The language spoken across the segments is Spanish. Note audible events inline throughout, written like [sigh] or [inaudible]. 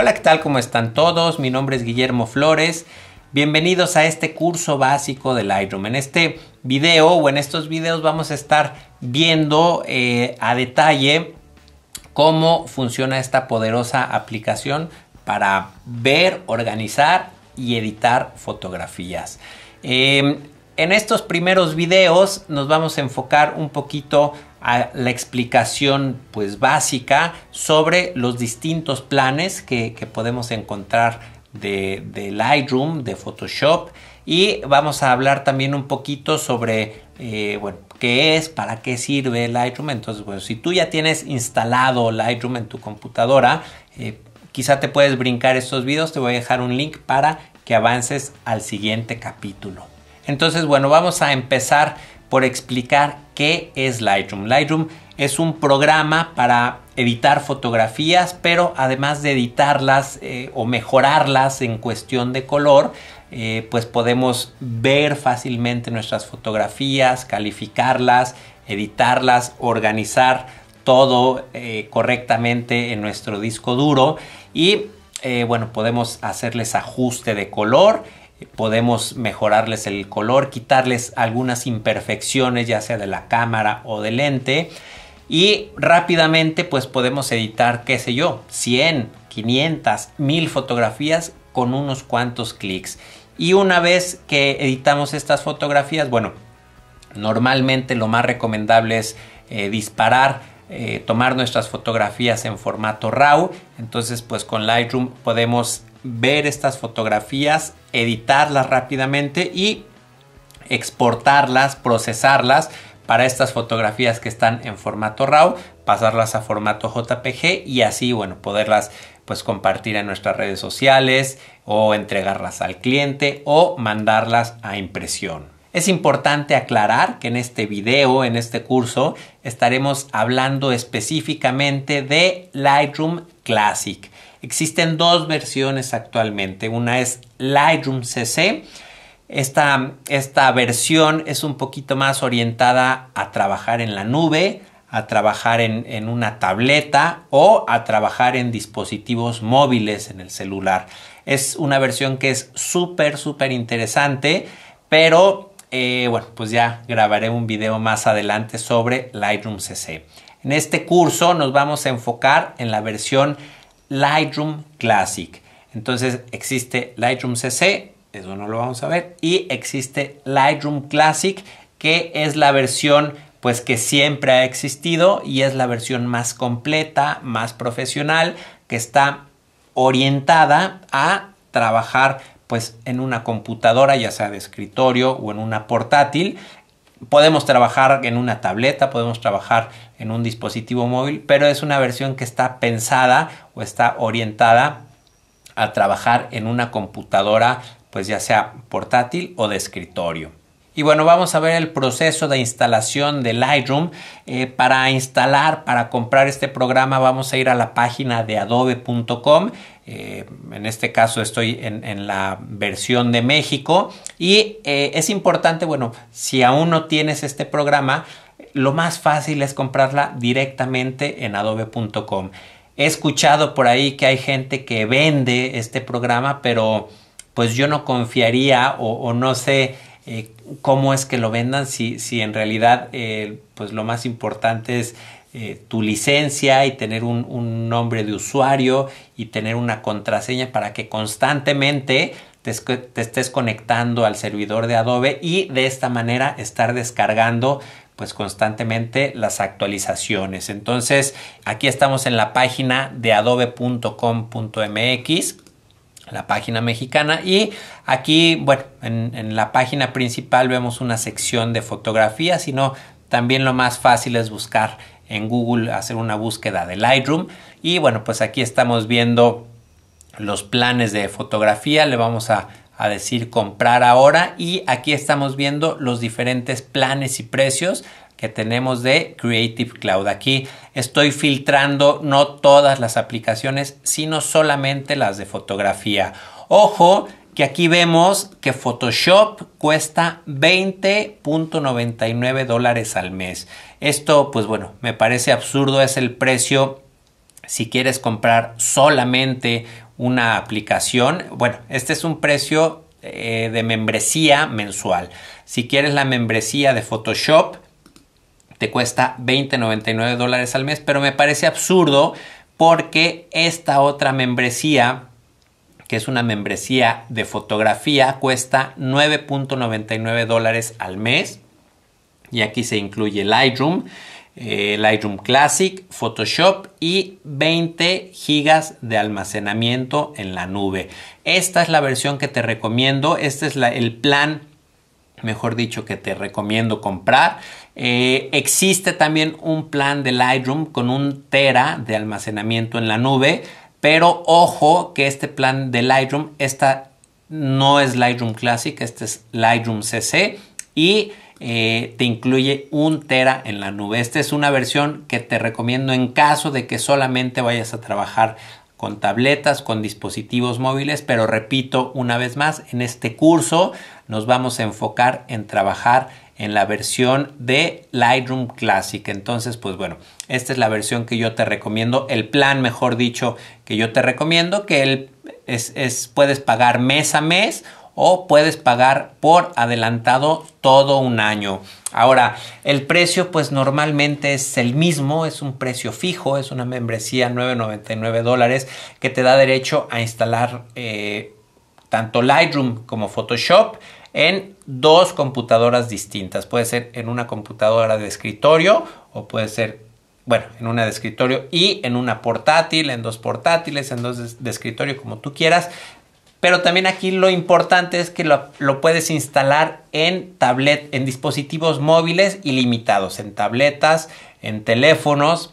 Hola, ¿qué tal? ¿Cómo están todos? Mi nombre es Guillermo Flores. Bienvenidos a este curso básico de Lightroom. En este video o en estos videos vamos a estar viendo eh, a detalle cómo funciona esta poderosa aplicación para ver, organizar y editar fotografías. Eh, en estos primeros videos nos vamos a enfocar un poquito la explicación pues básica sobre los distintos planes que, podemos encontrar de, Lightroom, de Photoshop y vamos a hablar también un poquito sobre eh, bueno, qué es, para qué sirve Lightroom. Entonces, bueno, si tú ya tienes instalado Lightroom en tu computadora, eh, quizá te puedes brincar estos videos, te voy a dejar un link para que avances al siguiente capítulo. Entonces, bueno, vamos a empezar por explicar qué es Lightroom. Lightroom es un programa para editar fotografías, pero además de editarlas eh, o mejorarlas en cuestión de color, eh, pues podemos ver fácilmente nuestras fotografías, calificarlas, editarlas, organizar todo eh, correctamente en nuestro disco duro y bueno, podemos hacerles ajuste de color podemos mejorarles el color, quitarles algunas imperfecciones ya sea de la cámara o del lente y rápidamente pues podemos editar qué sé yo 100, 500, 1000 fotografías con unos cuantos clics y una vez que editamos estas fotografías bueno normalmente lo más recomendable es eh, disparar eh, tomar nuestras fotografías en formato RAW entonces pues con Lightroom podemos ver estas fotografías, editarlas rápidamente y exportarlas, procesarlas para estas fotografías que están en formato RAW, pasarlas a formato JPG y así, bueno, poderlas pues compartir en nuestras redes sociales o entregarlas al cliente o mandarlas a impresión. Es importante aclarar que en este video, en este curso, estaremos hablando específicamente de Lightroom Classic Existen dos versiones actualmente. Una es Lightroom CC. Esta, versión es un poquito más orientada a trabajar en la nube, a trabajar en, una tableta o a trabajar en dispositivos móviles en el celular. Es una versión que es súper, súper interesante, pero eh, bueno, pues ya grabaré un video más adelante sobre Lightroom CC. En este curso nos vamos a enfocar en la versión Lightroom Classic. Entonces existe Lightroom CC, eso no lo vamos a ver, y existe Lightroom Classic, que es la versión pues que siempre ha existido y es la versión más completa, más profesional, que está orientada a trabajar pues en una computadora, ya sea de escritorio o en una portátil. Podemos trabajar en una tableta, podemos trabajar en un dispositivo móvil, pero es una versión que está pensada o está orientada a trabajar en una computadora, pues ya sea portátil o de escritorio. Y bueno, vamos a ver el proceso de instalación de Lightroom. Eh, para instalar, para comprar este programa, vamos a ir a la página de adobe.com. Eh, en este caso estoy en, la versión de México. Y eh, es importante, bueno, si aún no tienes este programa, lo más fácil es comprarla directamente en adobe.com. He escuchado por ahí que hay gente que vende este programa, pero pues yo no confiaría o, no sé eh, cómo es que lo vendan si, si en realidad eh, pues lo más importante es eh, tu licencia y tener un, nombre de usuario y tener una contraseña para que constantemente te, estés conectando al servidor de Adobe y de esta manera estar descargando pues constantemente las actualizaciones. Entonces, aquí estamos en la página de adobe.com.mx, la página mexicana, y aquí, bueno, en, en, la página principal vemos una sección de fotografía, sino también lo más fácil es buscar en Google, hacer una búsqueda de Lightroom, y bueno, pues aquí estamos viendo los planes de fotografía, le vamos a a decir comprar ahora y aquí estamos viendo los diferentes planes y precios que tenemos de Creative Cloud. Aquí estoy filtrando no todas las aplicaciones, sino solamente las de fotografía. Ojo que aquí vemos que Photoshop cuesta 20.99 dólares al mes. Esto, pues bueno, me parece absurdo, es el precio si quieres comprar solamente una aplicación. Bueno, este es un precio eh, de membresía mensual. Si quieres la membresía de Photoshop, te cuesta 20.99 dólares al mes, pero me parece absurdo porque esta otra membresía que es una membresía de fotografía, cuesta 9.99 dólares al mes. Y aquí se incluye Lightroom, eh, Lightroom Classic, Photoshop y 20 gigas de almacenamiento en la nube. Esta es la versión que te recomiendo, este es el plan, mejor dicho, que te recomiendo comprar. Eh, existe también un plan de Lightroom con un tera de almacenamiento en la nube, pero ojo que este plan de Lightroom, esta no es Lightroom Classic, este es Lightroom CC y eh, te incluye un tera en la nube. Esta es una versión que te recomiendo en caso de que solamente vayas a trabajar con tabletas, con dispositivos móviles, pero repito una vez más, en este curso nos vamos a enfocar en trabajar en la versión de Lightroom Classic. Entonces, pues bueno, esta es la versión que yo te recomiendo, el plan, mejor dicho, que yo te recomiendo, que el, es, es, puedes pagar mes a mes o puedes pagar por adelantado todo un año. Ahora, el precio pues normalmente es el mismo, es un precio fijo, es una membresía 9.99 dólares que te da derecho a instalar eh, tanto Lightroom como Photoshop en dos computadoras distintas. Puede ser en una computadora de escritorio o puede ser, bueno, en una de escritorio y en una portátil, en dos portátiles, en dos de, escritorio, como tú quieras. Pero también aquí lo importante es que lo, puedes instalar en tablet, en dispositivos móviles ilimitados, en tabletas, en teléfonos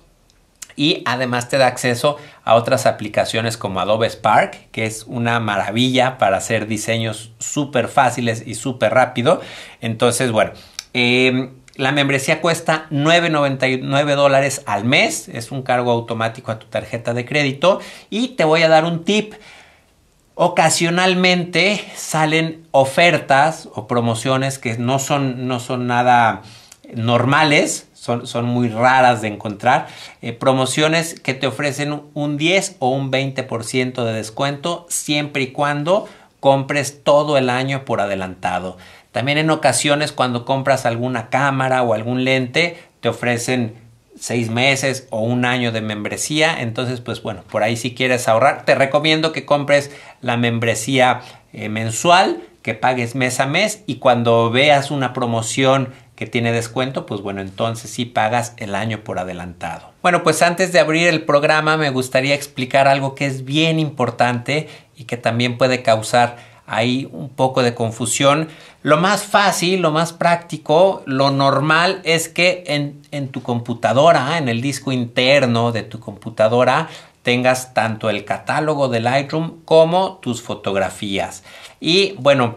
y además te da acceso a otras aplicaciones como Adobe Spark, que es una maravilla para hacer diseños súper fáciles y súper rápido. Entonces, bueno, em, la membresía cuesta 9,99 dólares al mes, es un cargo automático a tu tarjeta de crédito y te voy a dar un tip. Ocasionalmente salen ofertas o promociones que no son, no son nada normales, son, son, muy raras de encontrar. Eh, promociones que te ofrecen un 10 o un 20% de descuento siempre y cuando compres todo el año por adelantado. También en ocasiones cuando compras alguna cámara o algún lente te ofrecen seis meses o un año de membresía. Entonces, pues bueno, por ahí si quieres ahorrar, te recomiendo que compres la membresía eh, mensual, que pagues mes a mes y cuando veas una promoción que tiene descuento, pues bueno, entonces sí pagas el año por adelantado. Bueno, pues antes de abrir el programa me gustaría explicar algo que es bien importante y que también puede causar hay un poco de confusión. Lo más fácil, lo más práctico, lo normal es que en, tu computadora, en el disco interno de tu computadora, tengas tanto el catálogo de Lightroom como tus fotografías. Y bueno,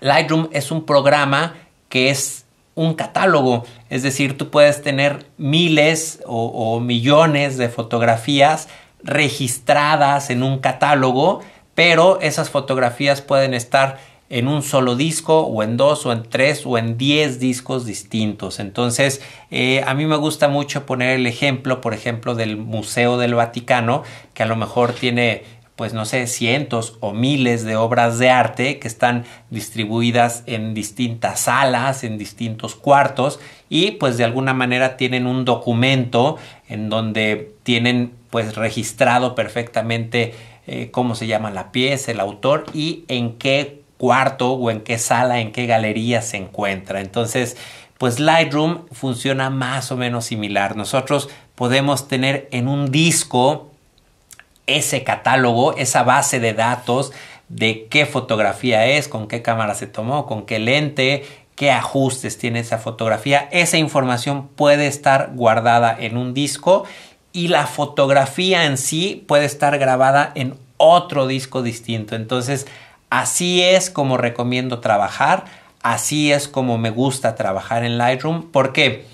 Lightroom es un programa que es un catálogo, es decir, tú puedes tener miles o millones de fotografías registradas en un catálogo pero esas fotografías pueden estar en un solo disco o en dos o en tres o en diez discos distintos. Entonces, eh, a mí me gusta mucho poner el ejemplo, por ejemplo, del Museo del Vaticano, que a lo mejor tiene pues no sé, cientos o miles de obras de arte que están distribuidas en distintas salas, en distintos cuartos y pues de alguna manera tienen un documento en donde tienen pues registrado perfectamente eh, cómo se llama la pieza, el autor y en qué cuarto o en qué sala, en qué galería se encuentra. Entonces, pues Lightroom funciona más o menos similar. Nosotros podemos tener en un disco ese catálogo, esa base de datos de qué fotografía es, con qué cámara se tomó, con qué lente, qué ajustes tiene esa fotografía. Esa información puede estar guardada en un disco y la fotografía en sí puede estar grabada en otro disco distinto. Entonces, así es como recomiendo trabajar, así es como me gusta trabajar en Lightroom. ¿Por qué?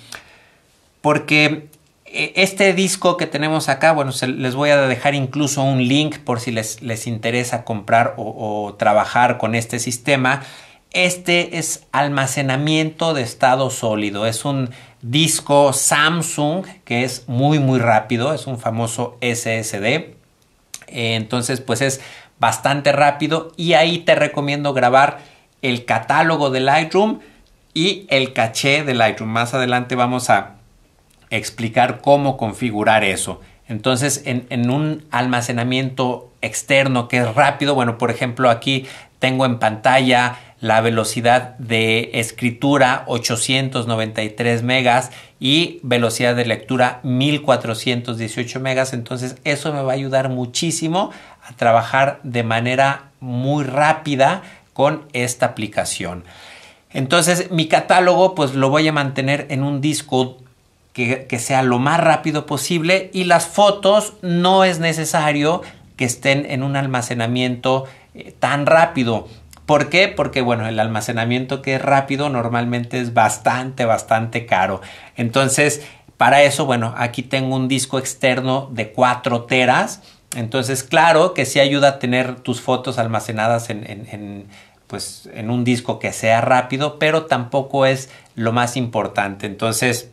Porque e, este disco que tenemos acá, bueno, les voy a dejar incluso un link por si les, les interesa comprar o trabajar con este sistema. Este es almacenamiento de estado sólido. Es un disco Samsung que es muy muy rápido. Es un famoso SSD. Entonces pues es bastante rápido y ahí te recomiendo grabar el catálogo de Lightroom y el caché de Lightroom. Más adelante vamos a explicar cómo configurar eso. Entonces, en, en, un almacenamiento externo que es rápido, bueno, por ejemplo, aquí tengo en pantalla la velocidad de escritura 893 megas y velocidad de lectura 1418 megas. Entonces eso me va a ayudar muchísimo a trabajar de manera muy rápida con esta aplicación. Entonces mi catálogo pues lo voy a mantener en un disco que, que sea lo más rápido posible y las fotos no es necesario que estén en un almacenamiento eh, tan rápido ¿Por qué? Porque bueno, el almacenamiento que es rápido normalmente es bastante, bastante caro. Entonces, para eso, bueno, aquí tengo un disco externo de 4 teras. Entonces, claro que sí ayuda a tener tus fotos almacenadas en, pues, en un disco que sea rápido, pero tampoco es lo más importante. Entonces,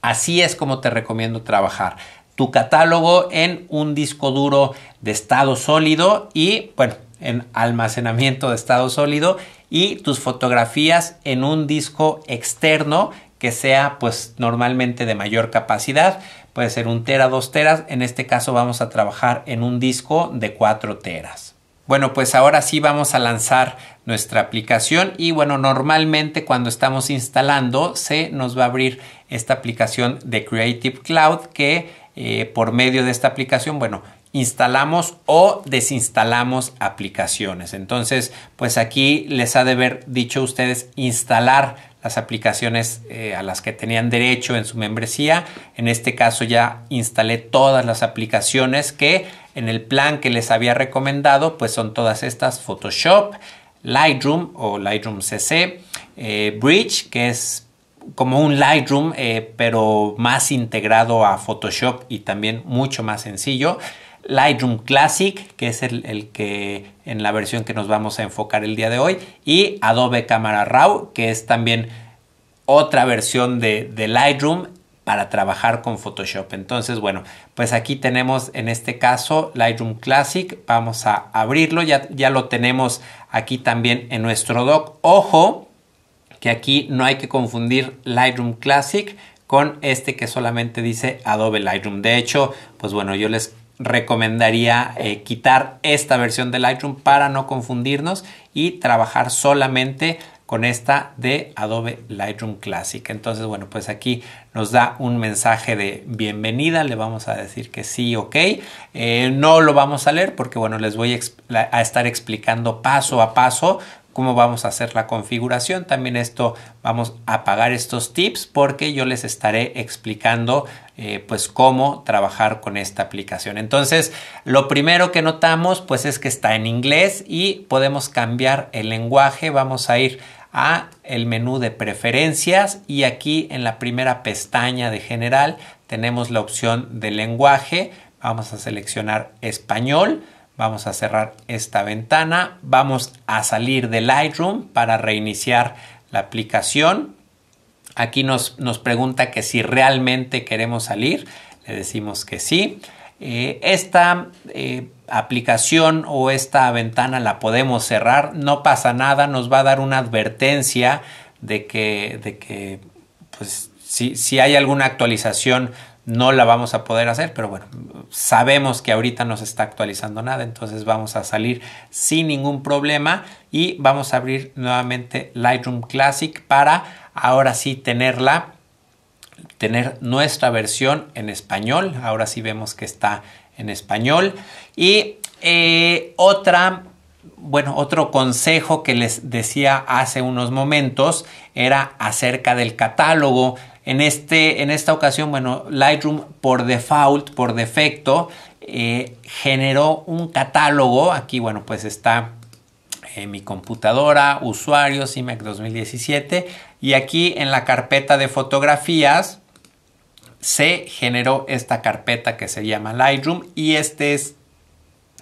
así es como te recomiendo trabajar tu catálogo en un disco duro de estado sólido y bueno, en almacenamiento de estado sólido y tus fotografías en un disco externo que sea pues normalmente de mayor capacidad. Puede ser un tera, dos teras. En este caso vamos a trabajar en un disco de cuatro teras. Bueno, pues ahora sí vamos a lanzar nuestra aplicación y bueno, normalmente cuando estamos instalando se nos va a abrir esta aplicación de Creative Cloud que eh, por medio de esta aplicación, bueno, instalamos o desinstalamos aplicaciones. Entonces, pues aquí les ha de haber dicho a ustedes instalar las aplicaciones eh, a las que tenían derecho en su membresía. En este caso ya instalé todas las aplicaciones que en el plan que les había recomendado, pues son todas estas Photoshop, Lightroom o Lightroom CC, eh, Bridge, que es como un Lightroom, eh, pero más integrado a Photoshop y también mucho más sencillo. Lightroom Classic, que es el, que en la versión que nos vamos a enfocar el día de hoy, y Adobe Camera Raw, que es también otra versión de, Lightroom para trabajar con Photoshop. Entonces, bueno, pues aquí tenemos en este caso Lightroom Classic. Vamos a abrirlo. Ya, ya, lo tenemos aquí también en nuestro doc. Ojo que aquí no hay que confundir Lightroom Classic con este que solamente dice Adobe Lightroom. De hecho, pues bueno, yo les recomendaría eh, quitar esta versión de Lightroom para no confundirnos y trabajar solamente con esta de Adobe Lightroom Classic. Entonces, bueno, pues aquí nos da un mensaje de bienvenida, le vamos a decir que sí, ok. Eh, no lo vamos a leer porque, bueno, les voy a estar explicando paso a paso cómo vamos a hacer la configuración. También esto vamos a apagar estos tips porque yo les estaré explicando eh, pues cómo trabajar con esta aplicación. Entonces, lo primero que notamos pues es que está en inglés y podemos cambiar el lenguaje. Vamos a ir a el menú de preferencias y aquí en la primera pestaña de general tenemos la opción de lenguaje. Vamos a seleccionar español Vamos a cerrar esta ventana. Vamos a salir de Lightroom para reiniciar la aplicación. Aquí nos, nos pregunta que si realmente queremos salir. Le decimos que sí. Eh, esta eh, aplicación o esta ventana la podemos cerrar. No pasa nada. Nos va a dar una advertencia de que, pues, si, si hay alguna actualización no la vamos a poder hacer, pero bueno, sabemos que ahorita no se está actualizando nada, entonces vamos a salir sin ningún problema y vamos a abrir nuevamente Lightroom Classic para ahora sí tenerla, tener nuestra versión en español, ahora sí vemos que está en español y eh, otra bueno, otro consejo que les decía hace unos momentos era acerca del catálogo. En, este, en esta ocasión, bueno, Lightroom por default, por defecto, eh, generó un catálogo. Aquí, bueno, pues está en eh, mi computadora, usuario, IMAC 2017. E y aquí en la carpeta de fotografías se generó esta carpeta que se llama Lightroom. Y este es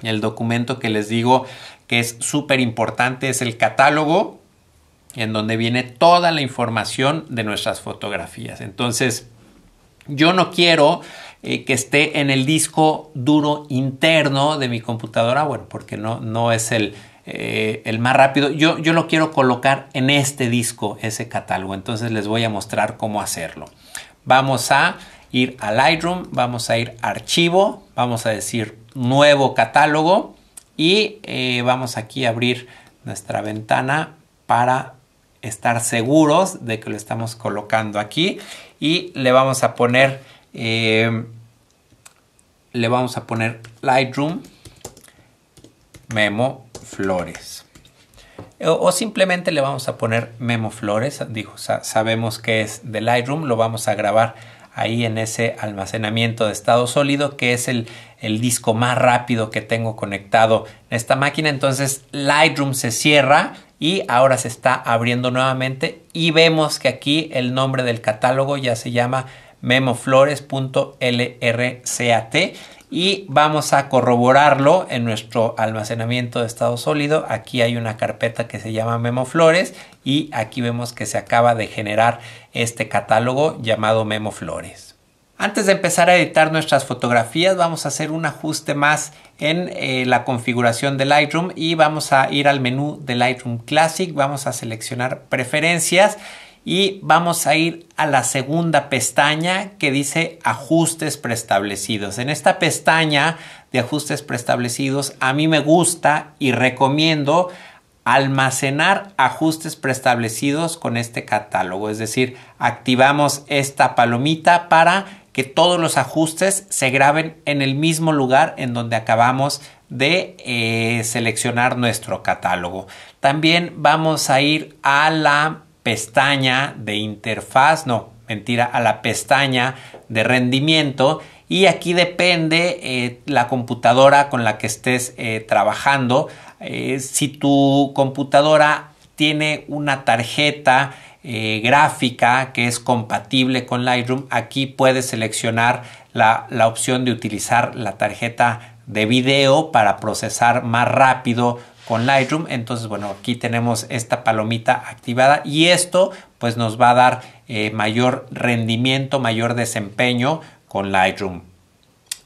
el documento que les digo que es súper importante, es el catálogo en donde viene toda la información de nuestras fotografías. Entonces, yo no quiero eh, que esté en el disco duro interno de mi computadora, bueno, porque no, no es eh, el, más rápido. Yo, yo lo quiero colocar en este disco, ese catálogo. Entonces les voy a mostrar cómo hacerlo. Vamos a ir a Lightroom, vamos a ir a archivo, vamos a decir nuevo catálogo y eh, vamos aquí a abrir nuestra ventana para estar seguros de que lo estamos colocando aquí y le vamos a poner eh, le vamos a poner Lightroom Memo Flores o, simplemente le vamos a poner Memo Flores dijo sabemos que es de Lightroom lo vamos a grabar ahí en ese almacenamiento de estado sólido que es el, disco más rápido que tengo conectado en esta máquina. Entonces Lightroom se cierra y ahora se está abriendo nuevamente y vemos que aquí el nombre del catálogo ya se llama memoflores.lrcat y vamos a corroborarlo en nuestro almacenamiento de estado sólido. Aquí hay una carpeta que se llama Memo Flores y aquí vemos que se acaba de generar este catálogo llamado Memo Flores. Antes de empezar a editar nuestras fotografías vamos a hacer un ajuste más en eh, la configuración de Lightroom y vamos a ir al menú de Lightroom Classic, vamos a seleccionar preferencias y vamos a ir a la segunda pestaña que dice ajustes preestablecidos. En esta pestaña de ajustes preestablecidos a mí me gusta y recomiendo almacenar ajustes preestablecidos con este catálogo, es decir, activamos esta palomita para que todos los ajustes se graben en el mismo lugar en donde acabamos de eh, seleccionar nuestro catálogo. También vamos a ir a la pestaña de interfaz, no, mentira, a la pestaña de rendimiento y aquí depende eh, la computadora con la que estés eh, trabajando. Eh, si tu computadora tiene una tarjeta gráfica que es compatible con Lightroom, aquí puedes seleccionar la, la opción de utilizar la tarjeta de video para procesar más rápido con Lightroom. Entonces, bueno, aquí tenemos esta palomita activada y esto pues nos va a dar eh, mayor rendimiento, mayor desempeño con Lightroom.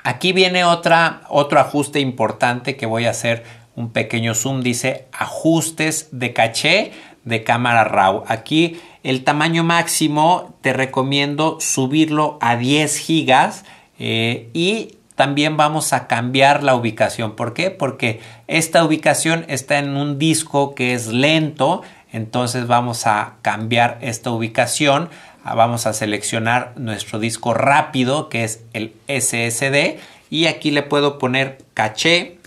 Aquí viene otra, otro ajuste importante que voy a hacer un pequeño zoom. Dice ajustes de caché de cámara RAW. Aquí el tamaño máximo te recomiendo subirlo a 10 gigas eh, y también vamos a cambiar la ubicación. ¿Por qué? Porque esta ubicación está en un disco que es lento, entonces vamos a cambiar esta ubicación. Ah, vamos a seleccionar nuestro disco rápido que es el SSD y aquí le puedo poner caché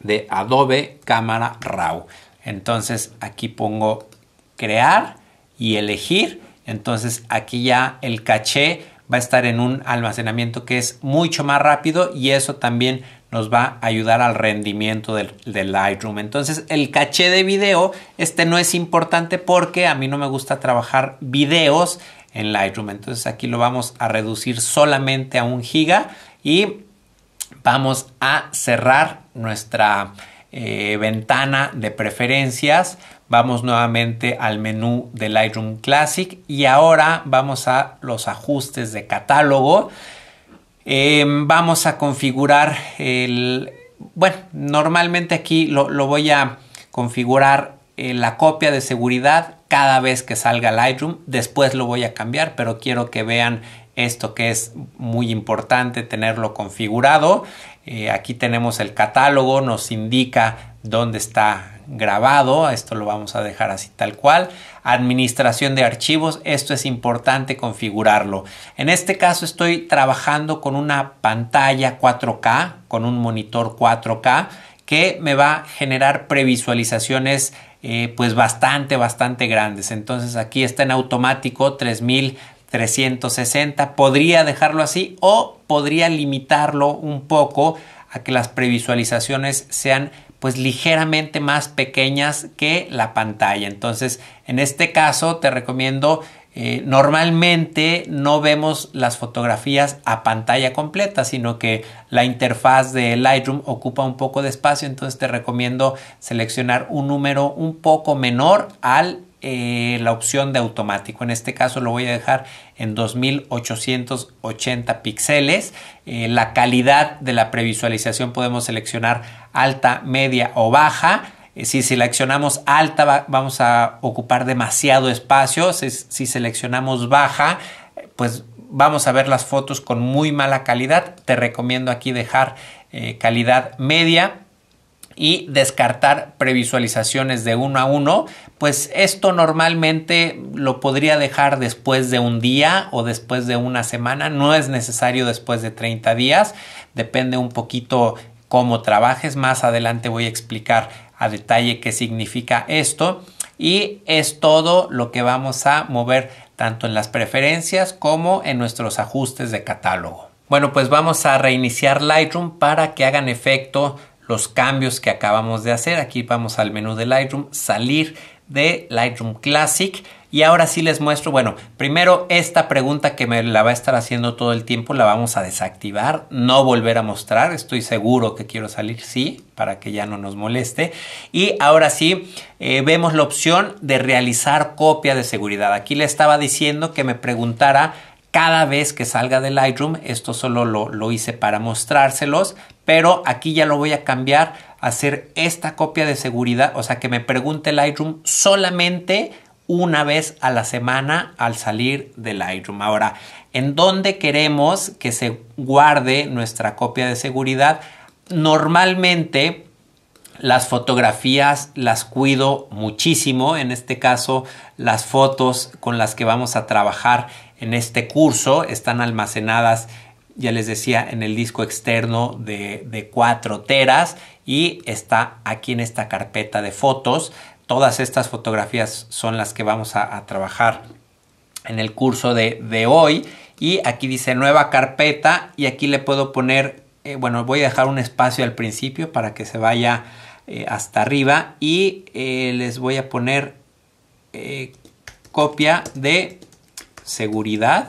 de Adobe Cámara RAW. Entonces aquí pongo crear y elegir. Entonces aquí ya el caché va a estar en un almacenamiento que es mucho más rápido y eso también nos va a ayudar al rendimiento del, Lightroom. Entonces el caché de video, este no es importante porque a mí no me gusta trabajar videos en Lightroom. Entonces aquí lo vamos a reducir solamente a un giga y vamos a cerrar nuestra eh, ventana de preferencias Vamos nuevamente al menú de Lightroom Classic y ahora vamos a los ajustes de catálogo. Em, vamos a configurar el... Bueno, normalmente aquí lo, voy a configurar eh, la copia de seguridad cada vez que salga Lightroom. Después lo voy a cambiar, pero quiero que vean esto que es muy importante tenerlo configurado. Eh, aquí tenemos el catálogo, nos indica dónde está grabado, esto lo vamos a dejar así tal cual. Administración de archivos, esto es importante configurarlo. En este caso estoy trabajando con una pantalla 4K, con un monitor 4K que me va a generar previsualizaciones eh, pues bastante, bastante grandes. Entonces aquí está en automático 3360. Podría dejarlo así o podría limitarlo un poco a que las previsualizaciones sean pues ligeramente más pequeñas que la pantalla. Entonces, en este caso te recomiendo eh, normalmente no vemos las fotografías a pantalla completa, sino que la interfaz de Lightroom ocupa un poco de espacio, entonces te recomiendo seleccionar un número un poco menor al eh, la opción de automático. En este caso lo voy a dejar en 2880 píxeles. Eh, la calidad de la previsualización podemos seleccionar alta, media o baja. Eh, si seleccionamos alta vamos a ocupar demasiado espacio. si seleccionamos baja, pues vamos a ver las fotos con muy mala calidad. Te recomiendo aquí dejar calidad media y descartar previsualizaciones de uno a uno pues esto normalmente lo podría dejar después de un día o después de una semana, no es necesario después de 30 días, depende un poquito cómo trabajes, más adelante voy a explicar a detalle qué significa esto y es todo lo que vamos a mover tanto en las preferencias como en nuestros ajustes de catálogo. Bueno, pues vamos a reiniciar Lightroom para que hagan efecto los cambios que acabamos de hacer. Aquí vamos al menú de Lightroom, salir de Lightroom Classic. Y ahora sí les muestro, bueno, primero esta pregunta que me la va a estar haciendo todo el tiempo la vamos a desactivar, no volver a mostrar, estoy seguro que quiero salir, sí, para que ya no nos moleste. Y ahora sí, eh, vemos la opción de realizar copia de seguridad. Aquí le estaba diciendo que me preguntara cada vez que salga de Lightroom, esto solo lo, lo hice para mostrárselos, pero aquí ya lo voy a cambiar hacer esta copia de seguridad, o sea, que me pregunte Lightroom solamente una vez a la semana al salir del Lightroom. Ahora, ¿en dónde queremos que se guarde nuestra copia de seguridad? Normalmente las fotografías las cuido muchísimo, en este caso las fotos con las que vamos a trabajar en este curso están almacenadas ya les decía, en el disco externo de, cuatro 4 teras y está aquí en esta carpeta de fotos. Todas estas fotografías son las que vamos a, trabajar en el curso de, hoy. Y aquí dice nueva carpeta y aquí le puedo poner, eh, bueno, voy a dejar un espacio al principio para que se vaya eh, hasta arriba y eh, les voy a poner copia de seguridad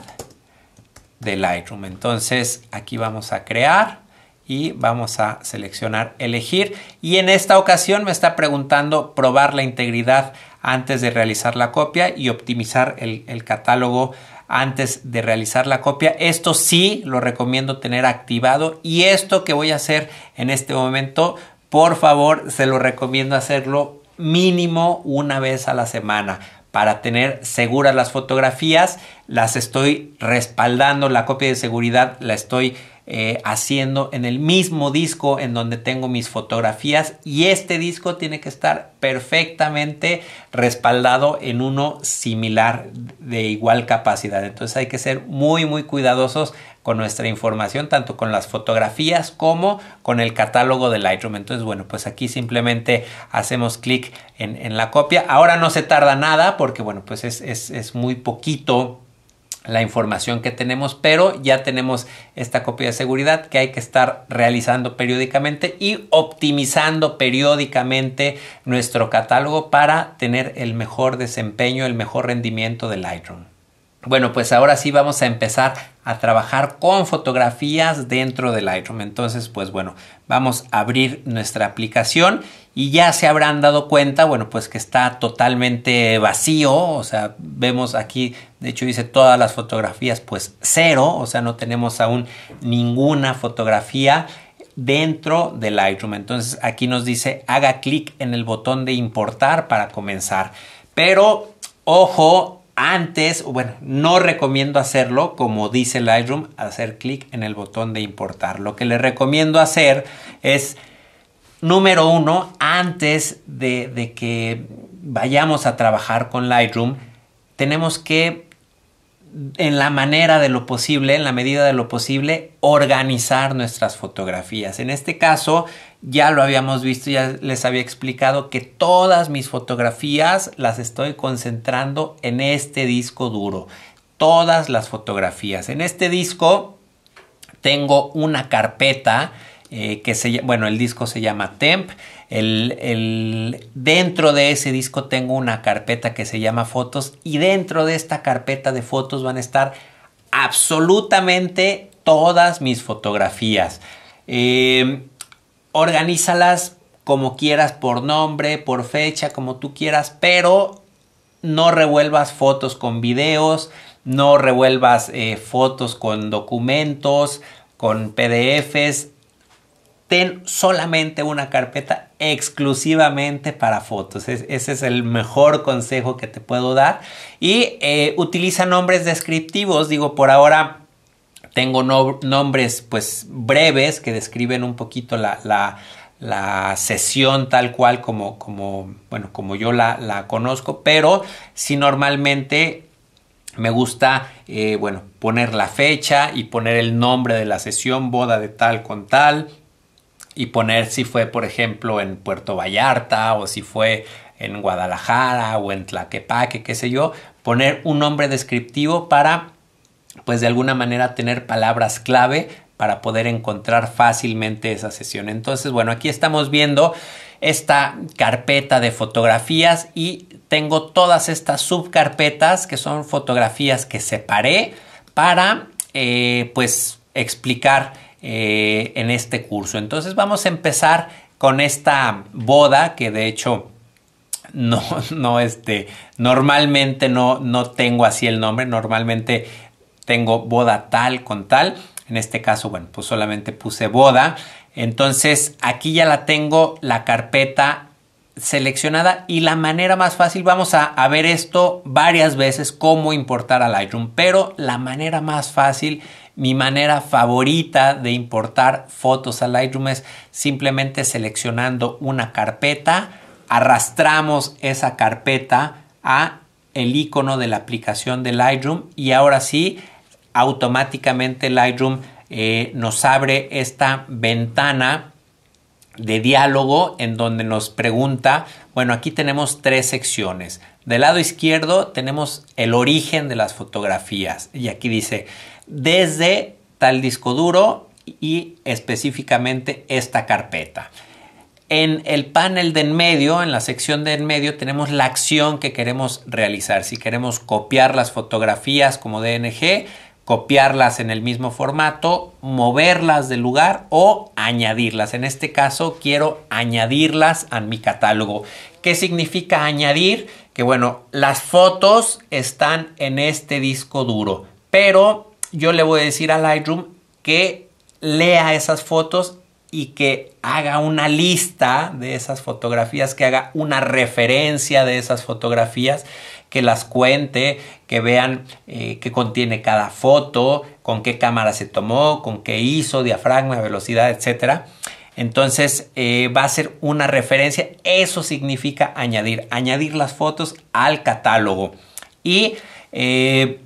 de Lightroom. Entonces aquí vamos a crear y vamos a seleccionar elegir y en esta ocasión me está preguntando probar la integridad antes de realizar la copia y optimizar el, el catálogo antes de realizar la copia. Esto sí lo recomiendo tener activado y esto que voy a hacer en este momento, por favor, se lo recomiendo hacerlo mínimo una vez a la semana para tener seguras las fotografías, las estoy respaldando, la copia de seguridad la estoy eh, haciendo en el mismo disco en donde tengo mis fotografías y este disco tiene que estar perfectamente respaldado en uno similar de igual capacidad. Entonces hay que ser muy muy cuidadosos con nuestra información, tanto con las fotografías como con el catálogo de Lightroom. Entonces, bueno, pues aquí simplemente hacemos clic en, la copia. Ahora no se tarda nada porque, bueno, pues es, es muy poquito la información que tenemos, pero ya tenemos esta copia de seguridad que hay que estar realizando periódicamente y optimizando periódicamente nuestro catálogo para tener el mejor desempeño, el mejor rendimiento de Lightroom. Bueno, pues ahora sí vamos a empezar a trabajar con fotografías dentro de Lightroom. Entonces, pues bueno, vamos a abrir nuestra aplicación y ya se habrán dado cuenta, bueno, pues que está totalmente vacío, o sea, vemos aquí, de hecho dice todas las fotografías, pues cero, o sea, no tenemos aún ninguna fotografía dentro de Lightroom. Entonces, aquí nos dice, haga clic en el botón de importar para comenzar. Pero, ojo, antes, bueno, no recomiendo hacerlo como dice Lightroom, hacer clic en el botón de importar. Lo que le recomiendo hacer es, número uno, antes de, de que vayamos a trabajar con Lightroom, tenemos que en la manera de lo posible, en la medida de lo posible, organizar nuestras fotografías. En este caso, ya lo habíamos visto, ya les había explicado que todas mis fotografías las estoy concentrando en este disco duro. Todas las fotografías. En este disco tengo una carpeta eh, que se bueno, el disco se llama Temp. El, dentro de ese disco tengo una carpeta que se llama fotos y dentro de esta carpeta de fotos van a estar absolutamente todas mis fotografías. Em, organízalas como quieras por nombre, por fecha, como tú quieras, pero no revuelvas fotos con videos, no revuelvas eh, fotos con documentos, con PDFs. Ten solamente una carpeta exclusivamente para fotos. ese es el mejor consejo que te puedo dar. Y eh, utiliza nombres descriptivos. Digo, por ahora tengo nombres pues breves que describen un poquito la, sesión tal cual como, como, bueno, como yo la, conozco, pero si normalmente me gusta, eh, bueno, poner la fecha y poner el nombre de la sesión, boda de tal con tal, y poner si fue, por ejemplo, en Puerto Vallarta o si fue en Guadalajara o en Tlaquepaque, qué sé yo, poner un nombre descriptivo para, pues de alguna manera, tener palabras clave para poder encontrar fácilmente esa sesión. Entonces, bueno, aquí estamos viendo esta carpeta de fotografías y tengo todas estas subcarpetas que son fotografías que separé para, eh, pues, explicar eh, en este curso. Entonces vamos a empezar con esta boda que de hecho no, [laughs] no, este, normalmente no, no tengo así el nombre, normalmente tengo boda tal con tal. En este caso, bueno, pues solamente puse boda. Entonces aquí ya la tengo la carpeta seleccionada y la manera más fácil, vamos a, a ver esto varias veces, cómo importar a Lightroom, pero la manera más fácil mi manera favorita de importar fotos a Lightroom es simplemente seleccionando una carpeta, arrastramos esa carpeta a el icono de la aplicación de Lightroom y ahora sí automáticamente Lightroom eh, nos abre esta ventana de diálogo en donde nos pregunta, bueno, aquí tenemos tres secciones. Del lado izquierdo tenemos el origen de las fotografías y aquí dice, desde tal disco duro y específicamente esta carpeta. En el panel de en medio, en la sección de en medio, tenemos la acción que queremos realizar. Si queremos copiar las fotografías como DNG, copiarlas en el mismo formato, moverlas de lugar o añadirlas. En este caso, quiero añadirlas a mi catálogo. ¿Qué significa añadir? Que bueno, las fotos están en este disco duro, pero yo le voy a decir a Lightroom que lea esas fotos y que haga una lista de esas fotografías, que haga una referencia de esas fotografías, que las cuente, que vean eh, qué contiene cada foto, con qué cámara se tomó, con qué hizo, diafragma, velocidad, etc. Entonces eh, va a ser una referencia. Eso significa añadir, añadir las fotos al catálogo. Y eh,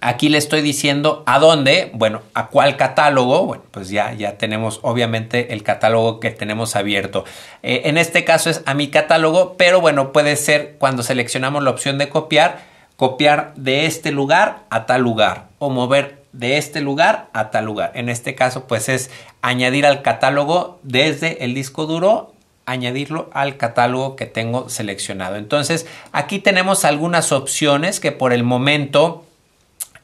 Aquí le estoy diciendo a dónde, bueno, a cuál catálogo. Bueno, pues ya, ya tenemos obviamente el catálogo que tenemos abierto. Eh, en este caso es a mi catálogo, pero bueno, puede ser cuando seleccionamos la opción de copiar, copiar de este lugar a tal lugar o mover de este lugar a tal lugar. En este caso, pues es añadir al catálogo desde el disco duro añadirlo al catálogo que tengo seleccionado. Entonces, aquí tenemos algunas opciones que por el momento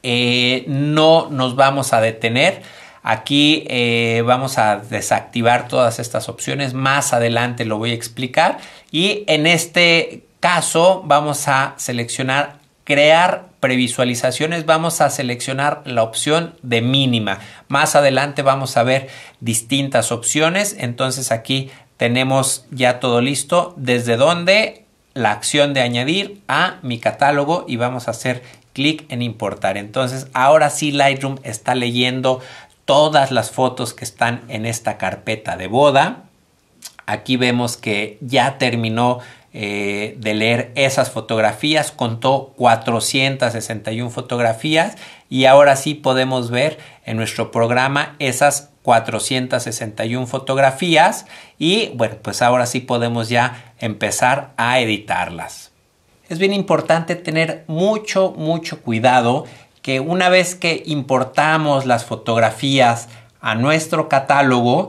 eh, no nos vamos a detener. Aquí eh, vamos a desactivar todas estas opciones. Más adelante lo voy a explicar. Y en este caso vamos a seleccionar crear previsualizaciones vamos a seleccionar la opción de mínima. Más adelante vamos a ver distintas opciones. Entonces aquí tenemos ya todo listo. Desde donde la acción de añadir a mi catálogo y vamos a hacer clic en importar. Entonces ahora sí Lightroom está leyendo todas las fotos que están en esta carpeta de boda. Aquí vemos que ya terminó eh, de leer esas fotografías, contó 461 fotografías y ahora sí podemos ver en nuestro programa esas 461 fotografías y bueno, pues ahora sí podemos ya empezar a editarlas es bien importante tener mucho, mucho cuidado que una vez que importamos las fotografías a nuestro catálogo,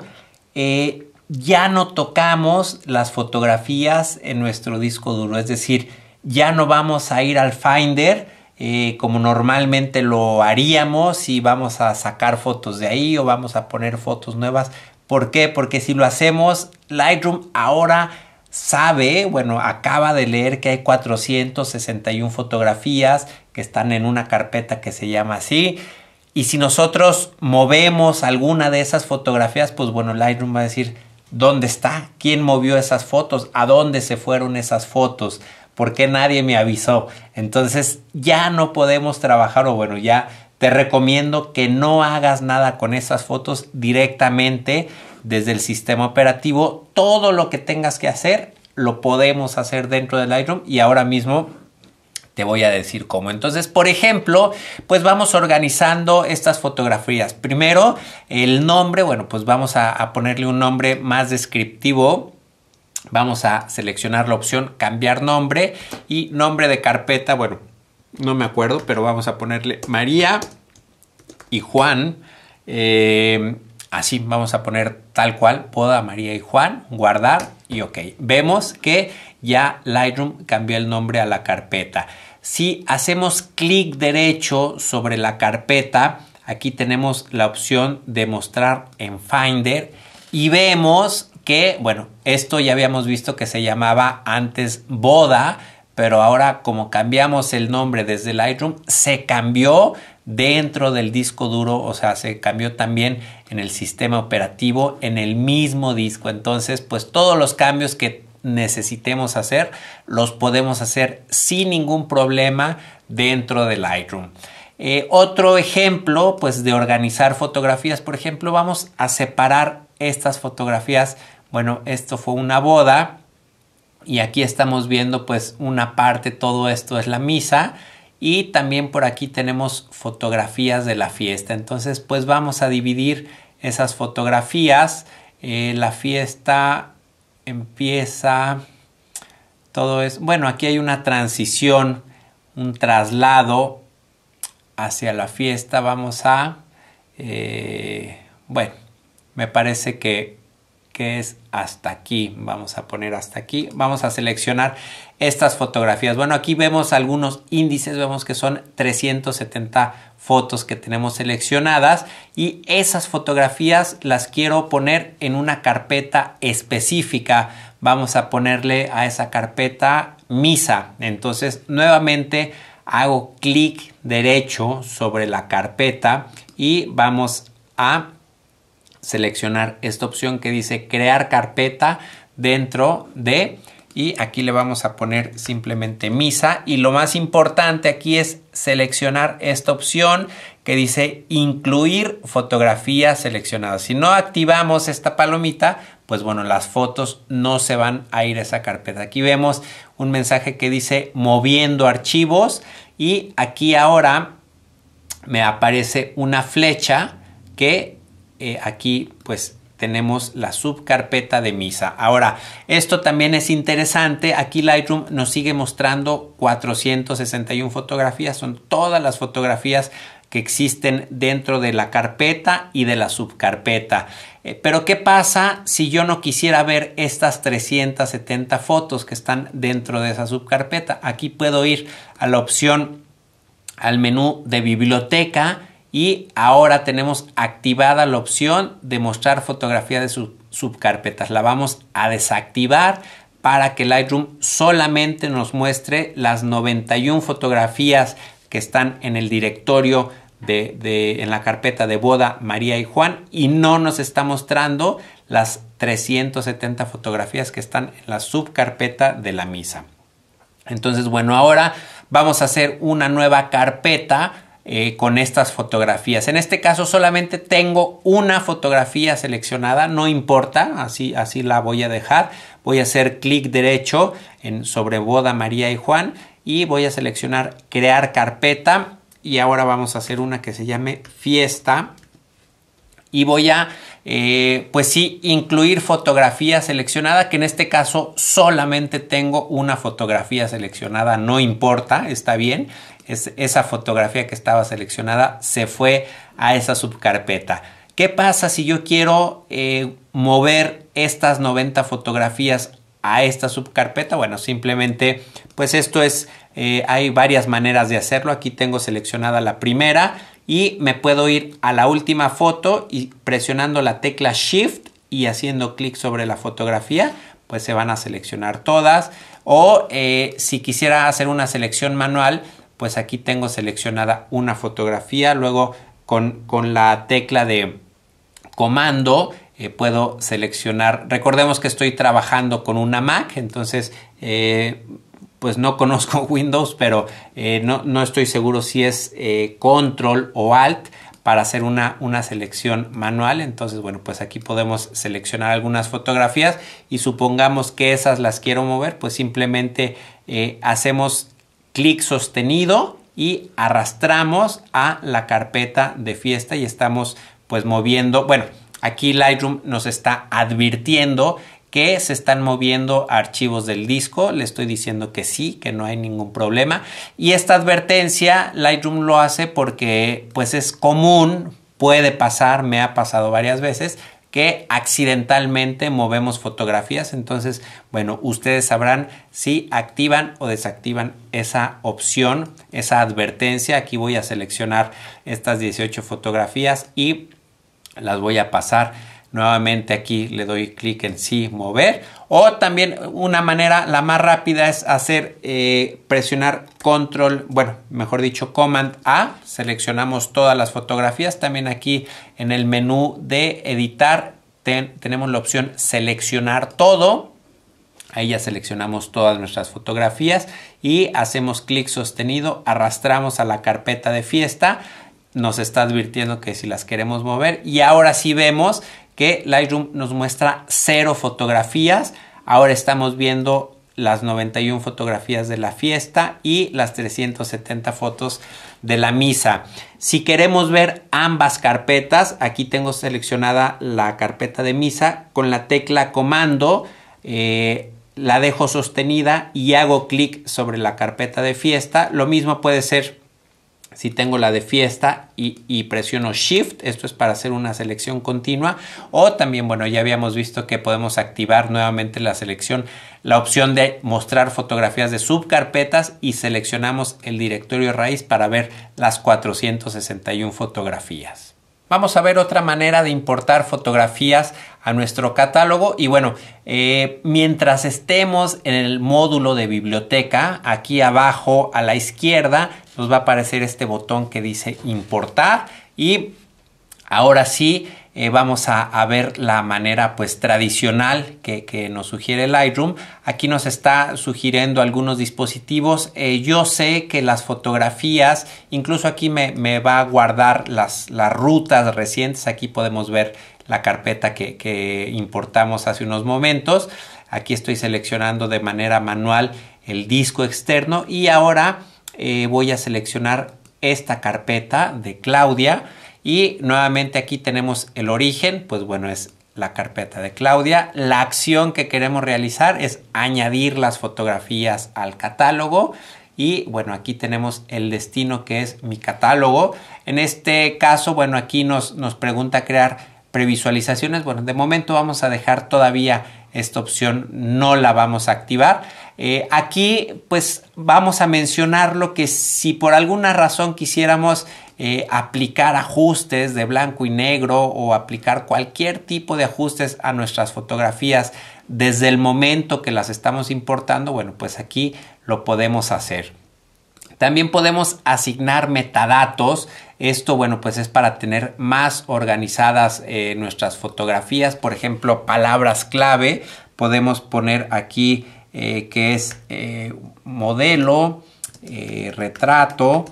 eh, ya no tocamos las fotografías en nuestro disco duro, es decir, ya no vamos a ir al Finder eh, como normalmente lo haríamos y vamos a sacar fotos de ahí o vamos a poner fotos nuevas. ¿Por qué? Porque si lo hacemos, Lightroom ahora sabe, bueno, acaba de leer que hay 461 fotografías que están en una carpeta que se llama así. Y si nosotros movemos alguna de esas fotografías, pues bueno, Lightroom va a decir dónde está, quién movió esas fotos, a dónde se fueron esas fotos, por qué nadie me avisó. Entonces ya no podemos trabajar o bueno, ya te recomiendo que no hagas nada con esas fotos directamente desde el sistema operativo. Todo lo que tengas que hacer lo podemos hacer dentro del Lightroom y ahora mismo te voy a decir cómo. Entonces, por ejemplo, pues vamos organizando estas fotografías. Primero, el nombre, bueno, pues vamos a, ponerle un nombre más descriptivo. Vamos a seleccionar la opción cambiar nombre y nombre de carpeta, bueno, no me acuerdo, pero vamos a ponerle María y Juan. Eh, así vamos a poner tal cual, Boda María y Juan, guardar y ok. Vemos que ya Lightroom cambió el nombre a la carpeta. Si hacemos clic derecho sobre la carpeta, aquí tenemos la opción de mostrar en Finder y vemos que, bueno, esto ya habíamos visto que se llamaba antes boda, pero ahora como cambiamos el nombre desde Lightroom, se cambió dentro del disco duro, o sea, se cambió también en el sistema operativo, en el mismo disco. Entonces, pues todos los cambios que necesitemos hacer, los podemos hacer sin ningún problema dentro de Lightroom. Eh, otro ejemplo, pues de organizar fotografías, por ejemplo, vamos a separar estas fotografías. Bueno, esto fue una boda y aquí estamos viendo pues una parte, todo esto es la misa y también por aquí tenemos fotografías de la fiesta. Entonces pues vamos a dividir esas fotografías. Eh, la fiesta empieza, todo es, bueno, aquí hay una transición, un traslado hacia la fiesta. Vamos a, eh, bueno, me parece que que es hasta aquí. Vamos a poner hasta aquí. Vamos a seleccionar estas fotografías. Bueno, aquí vemos algunos índices. Vemos que son 370 fotos que tenemos seleccionadas y esas fotografías las quiero poner en una carpeta específica. Vamos a ponerle a esa carpeta misa. Entonces, nuevamente hago clic derecho sobre la carpeta y vamos a seleccionar esta opción que dice crear carpeta dentro de y aquí le vamos a poner simplemente misa y lo más importante aquí es seleccionar esta opción que dice incluir fotografía seleccionadas. Si no activamos esta palomita, pues bueno, las fotos no se van a ir a esa carpeta. Aquí vemos un mensaje que dice moviendo archivos y aquí ahora me aparece una flecha que eh, aquí pues tenemos la subcarpeta de misa. Ahora, esto también es interesante. Aquí Lightroom nos sigue mostrando 461 fotografías. Son todas las fotografías que existen dentro de la carpeta y de la subcarpeta. Eh, pero ¿qué pasa si yo no quisiera ver estas 370 fotos que están dentro de esa subcarpeta? Aquí puedo ir a la opción, al menú de biblioteca y ahora tenemos activada la opción de mostrar fotografía de sus subcarpetas. La vamos a desactivar para que Lightroom solamente nos muestre las 91 fotografías que están en el directorio de, en la carpeta de boda María y Juan y no nos está mostrando las 370 fotografías que están en la subcarpeta de la misa. Entonces, bueno, ahora vamos a hacer una nueva carpeta eh, con estas fotografías. En este caso solamente tengo una fotografía seleccionada, no importa, así, así la voy a dejar. Voy a hacer clic derecho en, sobre boda María y Juan y voy a seleccionar crear carpeta y ahora vamos a hacer una que se llame fiesta y voy a eh, pues sí incluir fotografía seleccionada que en este caso solamente tengo una fotografía seleccionada no importa está bien esa fotografía que estaba seleccionada se fue a esa subcarpeta. ¿Qué pasa si yo quiero eh, mover estas 90 fotografías a esta subcarpeta? Bueno, simplemente, pues esto es, eh, hay varias maneras de hacerlo. Aquí tengo seleccionada la primera y me puedo ir a la última foto y presionando la tecla Shift y haciendo clic sobre la fotografía, pues se van a seleccionar todas. O eh, si quisiera hacer una selección manual, pues aquí tengo seleccionada una fotografía, luego con, la tecla de comando eh, puedo seleccionar, recordemos que estoy trabajando con una Mac, entonces eh, pues no conozco [laughs] Windows, pero eh, no, no, estoy seguro si es control o alt para hacer una, una, selección manual. Entonces, bueno, pues aquí podemos seleccionar algunas fotografías y supongamos que esas las quiero mover, pues simplemente hacemos clic sostenido y arrastramos a la carpeta de fiesta y estamos pues moviendo, bueno, aquí Lightroom nos está advirtiendo que se están moviendo archivos del disco. Le estoy diciendo que sí, que no hay ningún problema. Y esta advertencia Lightroom lo hace porque pues es común, puede pasar, me ha pasado varias veces que accidentalmente movemos fotografías. Entonces, bueno, ustedes sabrán si activan o desactivan esa opción, esa advertencia. Aquí voy a seleccionar estas 18 fotografías y las voy a pasar Nuevamente aquí le doy clic en sí, mover. O también una manera, la más rápida es hacer eh, presionar control, bueno, mejor dicho, command A. Seleccionamos todas las fotografías. También aquí en el menú de editar tenemos la opción seleccionar todo. Ahí ya seleccionamos todas nuestras fotografías y hacemos clic sostenido, arrastramos a la carpeta de fiesta nos está advirtiendo que si las queremos mover y ahora sí vemos que Lightroom nos muestra cero fotografías. Ahora estamos viendo las 91 fotografías de la fiesta y las 370 fotos de la misa. Si queremos ver ambas carpetas, aquí tengo seleccionada la carpeta de misa con la tecla comando. Eh, la dejo sostenida y hago clic sobre la carpeta de fiesta. Lo mismo puede ser si tengo la de fiesta y, presiono Shift, esto es para hacer una selección continua, o también, bueno, ya habíamos visto que podemos activar nuevamente la selección, la opción de mostrar fotografías de subcarpetas y seleccionamos el directorio raíz para ver las 461 fotografías. Vamos a ver otra manera de importar fotografías a nuestro catálogo y bueno, eh, mientras estemos en el módulo de biblioteca, aquí abajo a la izquierda nos va a aparecer este botón que dice importar y ahora sí eh, vamos a, ver la manera pues tradicional que, nos sugiere Lightroom. Aquí nos está sugiriendo algunos dispositivos. Eh, yo sé que las fotografías, incluso aquí me, va a guardar las, rutas recientes. Aquí podemos ver la carpeta que, importamos hace unos momentos. Aquí estoy seleccionando de manera manual el disco externo y ahora eh, voy a seleccionar esta carpeta de Claudia y nuevamente aquí tenemos el origen, pues bueno, es la carpeta de Claudia. La acción que queremos realizar es añadir las fotografías al catálogo. Y bueno, aquí tenemos el destino que es mi catálogo. En este caso, bueno, aquí nos, nos pregunta crear previsualizaciones. Bueno, de momento vamos a dejar todavía esta opción, no la vamos a activar. Eh, aquí pues vamos a mencionar lo que si por alguna razón quisiéramos eh, aplicar ajustes de blanco y negro o aplicar cualquier tipo de ajustes a nuestras fotografías desde el momento que las estamos importando, bueno pues aquí lo podemos hacer. También podemos asignar metadatos. Esto, bueno, pues es para tener más organizadas eh, nuestras fotografías. Por ejemplo, palabras clave. Podemos poner aquí eh, que es eh, modelo, eh, retrato,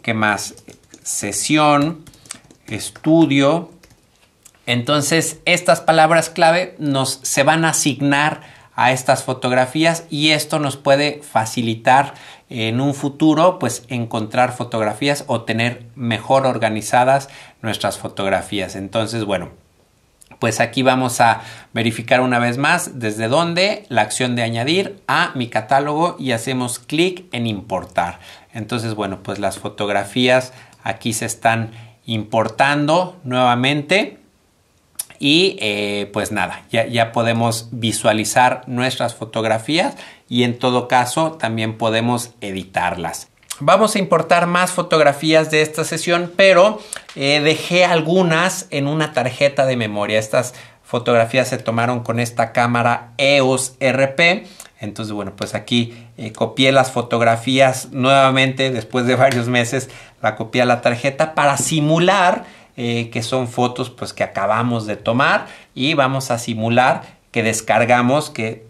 que más? Sesión, estudio. Entonces, estas palabras clave nos se van a asignar a estas fotografías y esto nos puede facilitar en un futuro pues encontrar fotografías o tener mejor organizadas nuestras fotografías. Entonces, bueno, pues aquí vamos a verificar una vez más desde dónde la acción de añadir a mi catálogo y hacemos clic en importar. Entonces, bueno, pues las fotografías aquí se están importando nuevamente. Y eh, pues nada, ya, podemos visualizar nuestras fotografías y en todo caso también podemos editarlas. Vamos a importar más fotografías de esta sesión, pero eh, dejé algunas en una tarjeta de memoria. Estas fotografías se tomaron con esta cámara EOS RP. Entonces, bueno, pues aquí eh, copié las fotografías nuevamente después de varios meses. La copié a la tarjeta para simular eh, que son fotos pues que acabamos de tomar y vamos a simular que descargamos, que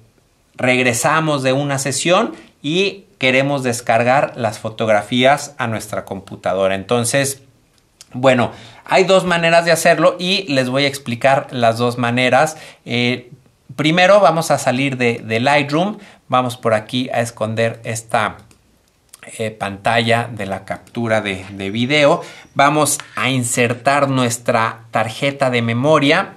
regresamos de una sesión y queremos descargar las fotografías a nuestra computadora. Entonces, bueno, hay dos maneras de hacerlo y les voy a explicar las dos maneras. Eh, primero vamos a salir de, Lightroom, vamos por aquí a esconder esta eh, pantalla de la captura de, de video. Vamos a insertar nuestra tarjeta de memoria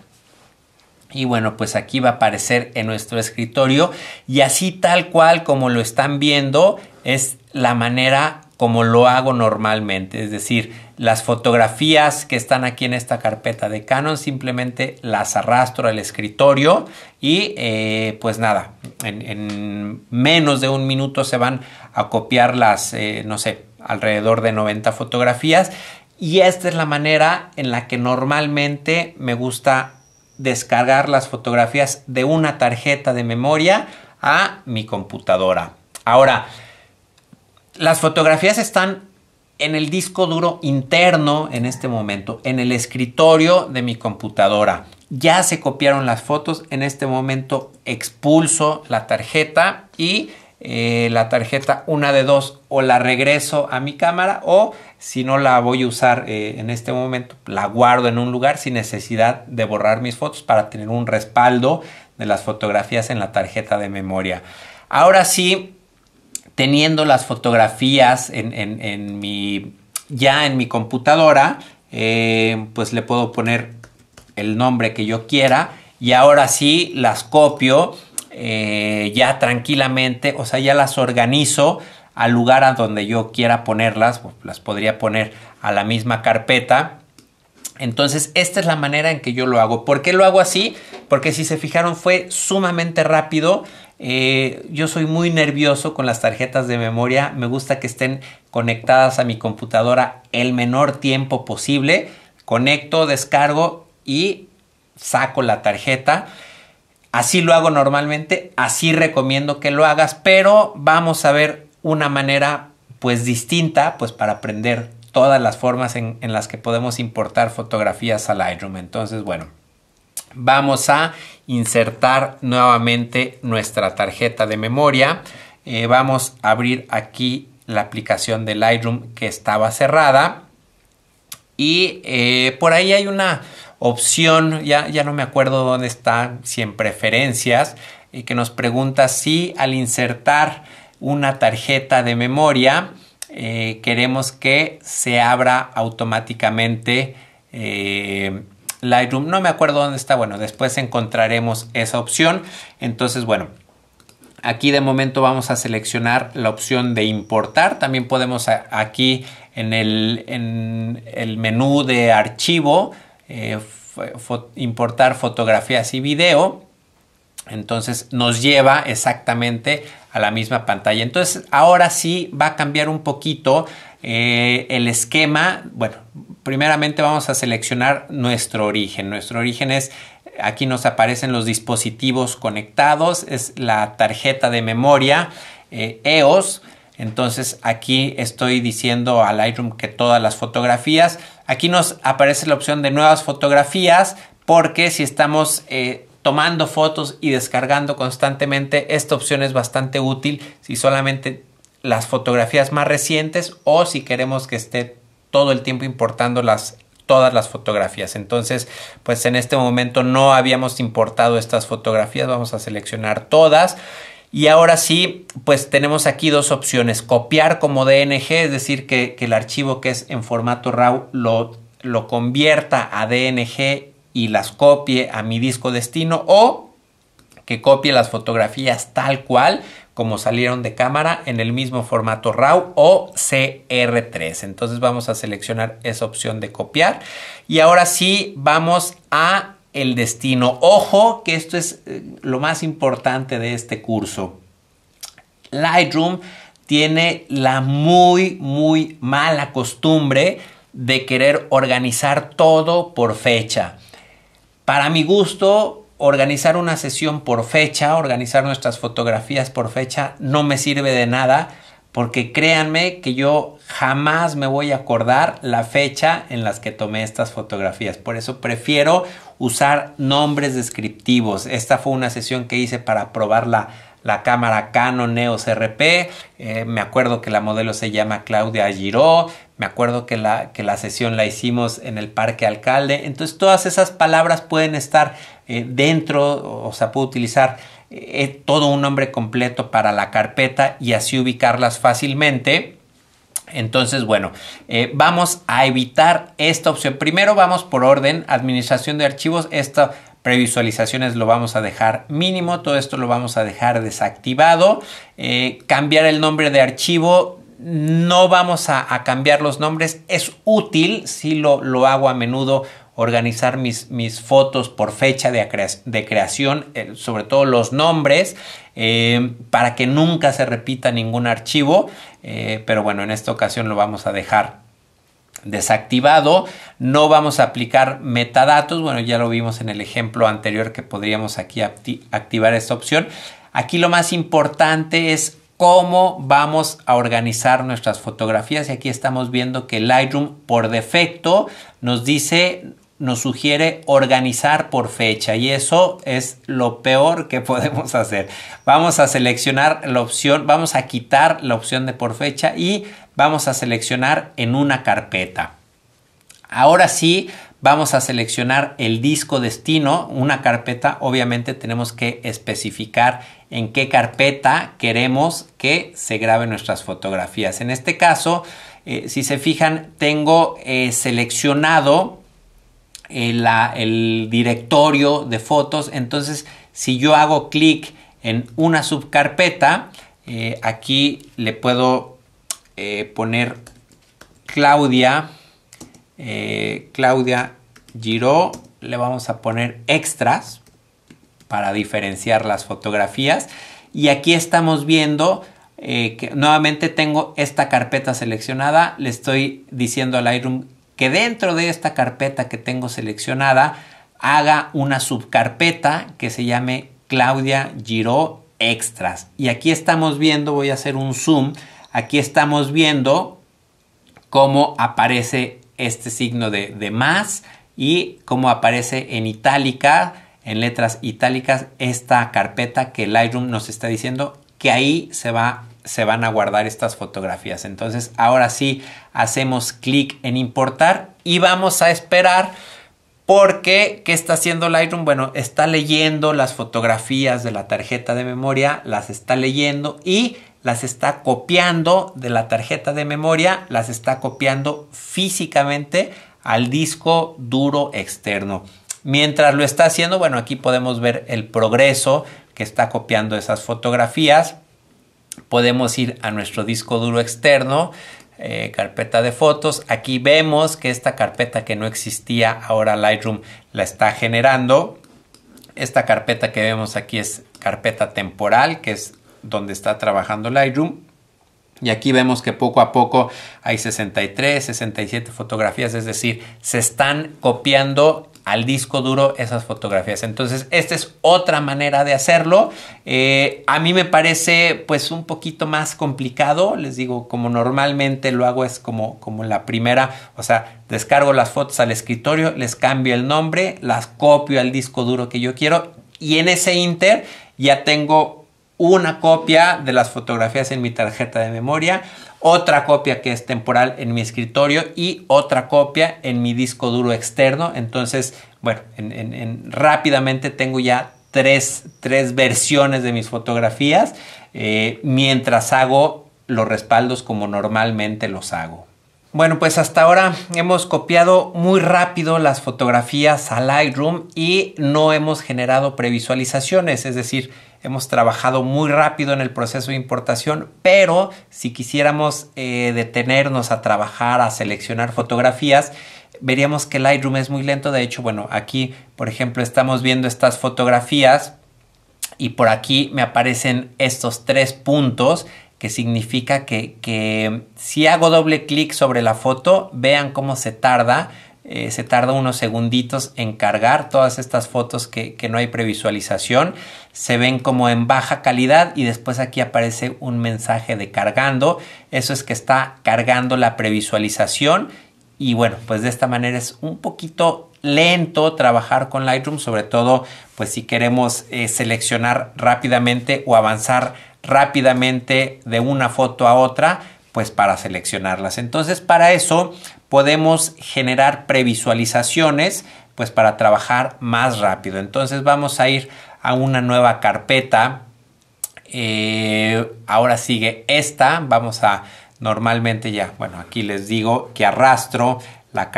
y bueno, pues aquí va a aparecer en nuestro escritorio y así tal cual como lo están viendo es la manera como lo hago normalmente, es decir, las fotografías que están aquí en esta carpeta de Canon simplemente las arrastro al escritorio y eh, pues nada, en, menos de un minuto se van a copiar las, eh, no sé, alrededor de 90 fotografías y esta es la manera en la que normalmente me gusta descargar las fotografías de una tarjeta de memoria a mi computadora. Ahora, las fotografías están en el disco duro interno en este momento, en el escritorio de mi computadora. Ya se copiaron las fotos, en este momento expulso la tarjeta y eh, la tarjeta una de dos o la regreso a mi cámara o si no la voy a usar eh, en este momento, la guardo en un lugar sin necesidad de borrar mis fotos para tener un respaldo de las fotografías en la tarjeta de memoria. Ahora sí, teniendo las fotografías en, ya en mi computadora, eh, pues le puedo poner el nombre que yo quiera y ahora sí las copio eh, ya tranquilamente, o sea, ya las organizo al lugar a donde yo quiera ponerlas, pues, las podría poner a la misma carpeta. Entonces, esta es la manera en que yo lo hago. ¿Por qué lo hago así? Porque si se fijaron fue sumamente rápido. Eh, yo soy muy nervioso con las tarjetas de memoria. Me gusta que estén conectadas a mi computadora el menor tiempo posible. Conecto, descargo y saco la tarjeta. Así lo hago normalmente, así recomiendo que lo hagas, pero vamos a ver una manera pues distinta pues para aprender todas las formas en, las que podemos importar fotografías a Lightroom. Entonces, bueno, vamos a insertar nuevamente nuestra tarjeta de memoria. Eh, vamos a abrir aquí la aplicación de Lightroom que estaba cerrada. Y eh, por ahí hay una opción, ya, ya, no me acuerdo dónde está, si en preferencias, y eh, que nos pregunta si al insertar una tarjeta de memoria, eh, queremos que se abra automáticamente eh, Lightroom. No me acuerdo dónde está. Bueno, después encontraremos esa opción. Entonces, bueno, aquí de momento vamos a seleccionar la opción de importar. También podemos aquí en el, en el, menú de archivo eh, importar fotografías y video. Entonces nos lleva exactamente a la misma pantalla. Entonces, ahora sí va a cambiar un poquito eh, el esquema. Bueno, primeramente vamos a seleccionar nuestro origen. Nuestro origen es, aquí nos aparecen los dispositivos conectados, es la tarjeta de memoria EOS. Eh, e Entonces aquí estoy diciendo al Lightroom que todas las fotografías. Aquí nos aparece la opción de nuevas fotografías porque si estamos eh, tomando fotos y descargando constantemente. Esta opción es bastante útil si solamente las fotografías más recientes o si queremos que esté todo el tiempo importando todas las fotografías. Entonces, pues en este momento no habíamos importado estas fotografías, vamos a seleccionar todas. Y ahora sí, pues tenemos aquí dos opciones, copiar como DNG, es decir, que, el archivo que es en formato RAW lo, lo convierta a DNG y las copie a mi disco destino o que copie las fotografías tal cual como salieron de cámara en el mismo formato RAW o CR3. Entonces vamos a seleccionar esa opción de copiar y ahora sí vamos a el destino. Ojo que esto es eh, lo más importante de este curso. Lightroom tiene la muy, muy mala costumbre de querer organizar todo por fecha. Para mi gusto, organizar una sesión por fecha, organizar nuestras fotografías por fecha, no me sirve de nada porque créanme que yo jamás me voy a acordar la fecha en las que tomé estas fotografías. Por eso prefiero usar nombres descriptivos. Esta fue una sesión que hice para probarla la cámara Canon EOS RP, eh, me acuerdo que la modelo se llama Claudia Giró, me acuerdo que la, que la sesión la hicimos en el Parque Alcalde, entonces todas esas palabras pueden estar eh, dentro, o sea, puedo utilizar eh, todo un nombre completo para la carpeta y así ubicarlas fácilmente. Entonces, bueno, vamos a evitar esta opción. Primero vamos por orden, administración de archivos. Esta Previsualizaciones lo vamos a dejar mínimo, todo esto lo vamos a dejar desactivado. Eh, cambiar el nombre de archivo, no vamos a, cambiar los nombres, es útil, si lo, hago a menudo organizar mis, mis, fotos por fecha de, creación, eh, sobre todo los nombres, eh, para que nunca se repita ningún archivo. pero bueno, en esta ocasión lo vamos a dejar desactivado. No vamos a aplicar metadatos. Bueno, ya lo vimos en el ejemplo anterior que podríamos aquí activar esta opción. Aquí lo más importante es cómo vamos a organizar nuestras fotografías. Y aquí estamos viendo que Lightroom por defecto nos dice nos sugiere organizar por fecha y eso es lo peor que [laughs] podemos hacer. Vamos a seleccionar la opción, vamos a quitar la opción de por fecha y vamos a seleccionar en una carpeta. Ahora sí, vamos a seleccionar el disco destino, una carpeta, obviamente tenemos que especificar en qué carpeta queremos que se graben nuestras fotografías. En este caso, eh, si se fijan, tengo eh, seleccionado el, directorio de fotos. Entonces, si yo hago clic en una subcarpeta, eh, aquí le puedo eh, poner Claudia, eh, Claudia Giro. le vamos a poner extras para diferenciar las fotografías. Y aquí estamos viendo que nuevamente tengo esta carpeta seleccionada, le estoy diciendo al Lightroom que dentro de esta carpeta que tengo seleccionada haga una subcarpeta que se llame Claudia Giro Extras. Y aquí estamos viendo, voy a hacer un zoom, aquí estamos viendo cómo aparece este signo de, más y cómo aparece en itálica, en letras itálicas, esta carpeta que Lightroom nos está diciendo que ahí se va se van a guardar estas fotografías. Entonces ahora sí hacemos clic en importar y vamos a esperar porque ¿qué está haciendo Lightroom? Bueno, está leyendo las fotografías de la tarjeta de memoria, las está leyendo y las está copiando de la tarjeta de memoria, las está copiando físicamente al disco duro externo. Mientras lo está haciendo, bueno, aquí podemos ver el progreso que está copiando esas fotografías podemos ir a nuestro disco duro externo, eh, carpeta de fotos. Aquí vemos que esta carpeta que no existía, ahora Lightroom la está generando. Esta carpeta que vemos aquí es carpeta temporal, que es donde está trabajando Lightroom. Y aquí vemos que poco a poco hay 63, 67 fotografías, es decir, se están copiando al disco duro esas fotografías. Entonces, esta es otra manera de hacerlo. Eh, a mí me parece pues un poquito más complicado. Les digo, como normalmente lo hago es como, como la primera, o sea, descargo las fotos al escritorio, les cambio el nombre, las copio al disco duro que yo quiero y en ese inter ya tengo una copia de las fotografías en mi tarjeta de memoria otra copia que es temporal en mi escritorio y otra copia en mi disco duro externo. Entonces, bueno, rápidamente tengo ya tres, versiones de mis fotografías eh, mientras hago los respaldos como normalmente los hago. Bueno, pues hasta ahora hemos copiado muy rápido las fotografías a Lightroom y no hemos generado previsualizaciones, es decir, hemos trabajado muy rápido en el proceso de importación, pero si quisiéramos eh, detenernos a trabajar, a seleccionar fotografías, veríamos que Lightroom es muy lento, de hecho, bueno, aquí, por ejemplo, estamos viendo estas fotografías y por aquí me aparecen estos tres puntos que significa que, si hago doble clic sobre la foto, vean cómo se tarda, eh, se tarda unos segunditos en cargar todas estas fotos que, no hay previsualización. Se ven como en baja calidad y después aquí aparece un mensaje de cargando. Eso es que está cargando la previsualización. Y bueno, pues de esta manera es un poquito lento trabajar con Lightroom, sobre todo pues si queremos eh, seleccionar rápidamente o avanzar rápidamente de una foto a otra, pues para seleccionarlas. Entonces, para eso podemos generar previsualizaciones, pues para trabajar más rápido. Entonces, vamos a ir a una nueva carpeta. Eh, ahora sigue esta. Vamos a normalmente ya, bueno, aquí les digo que arrastro la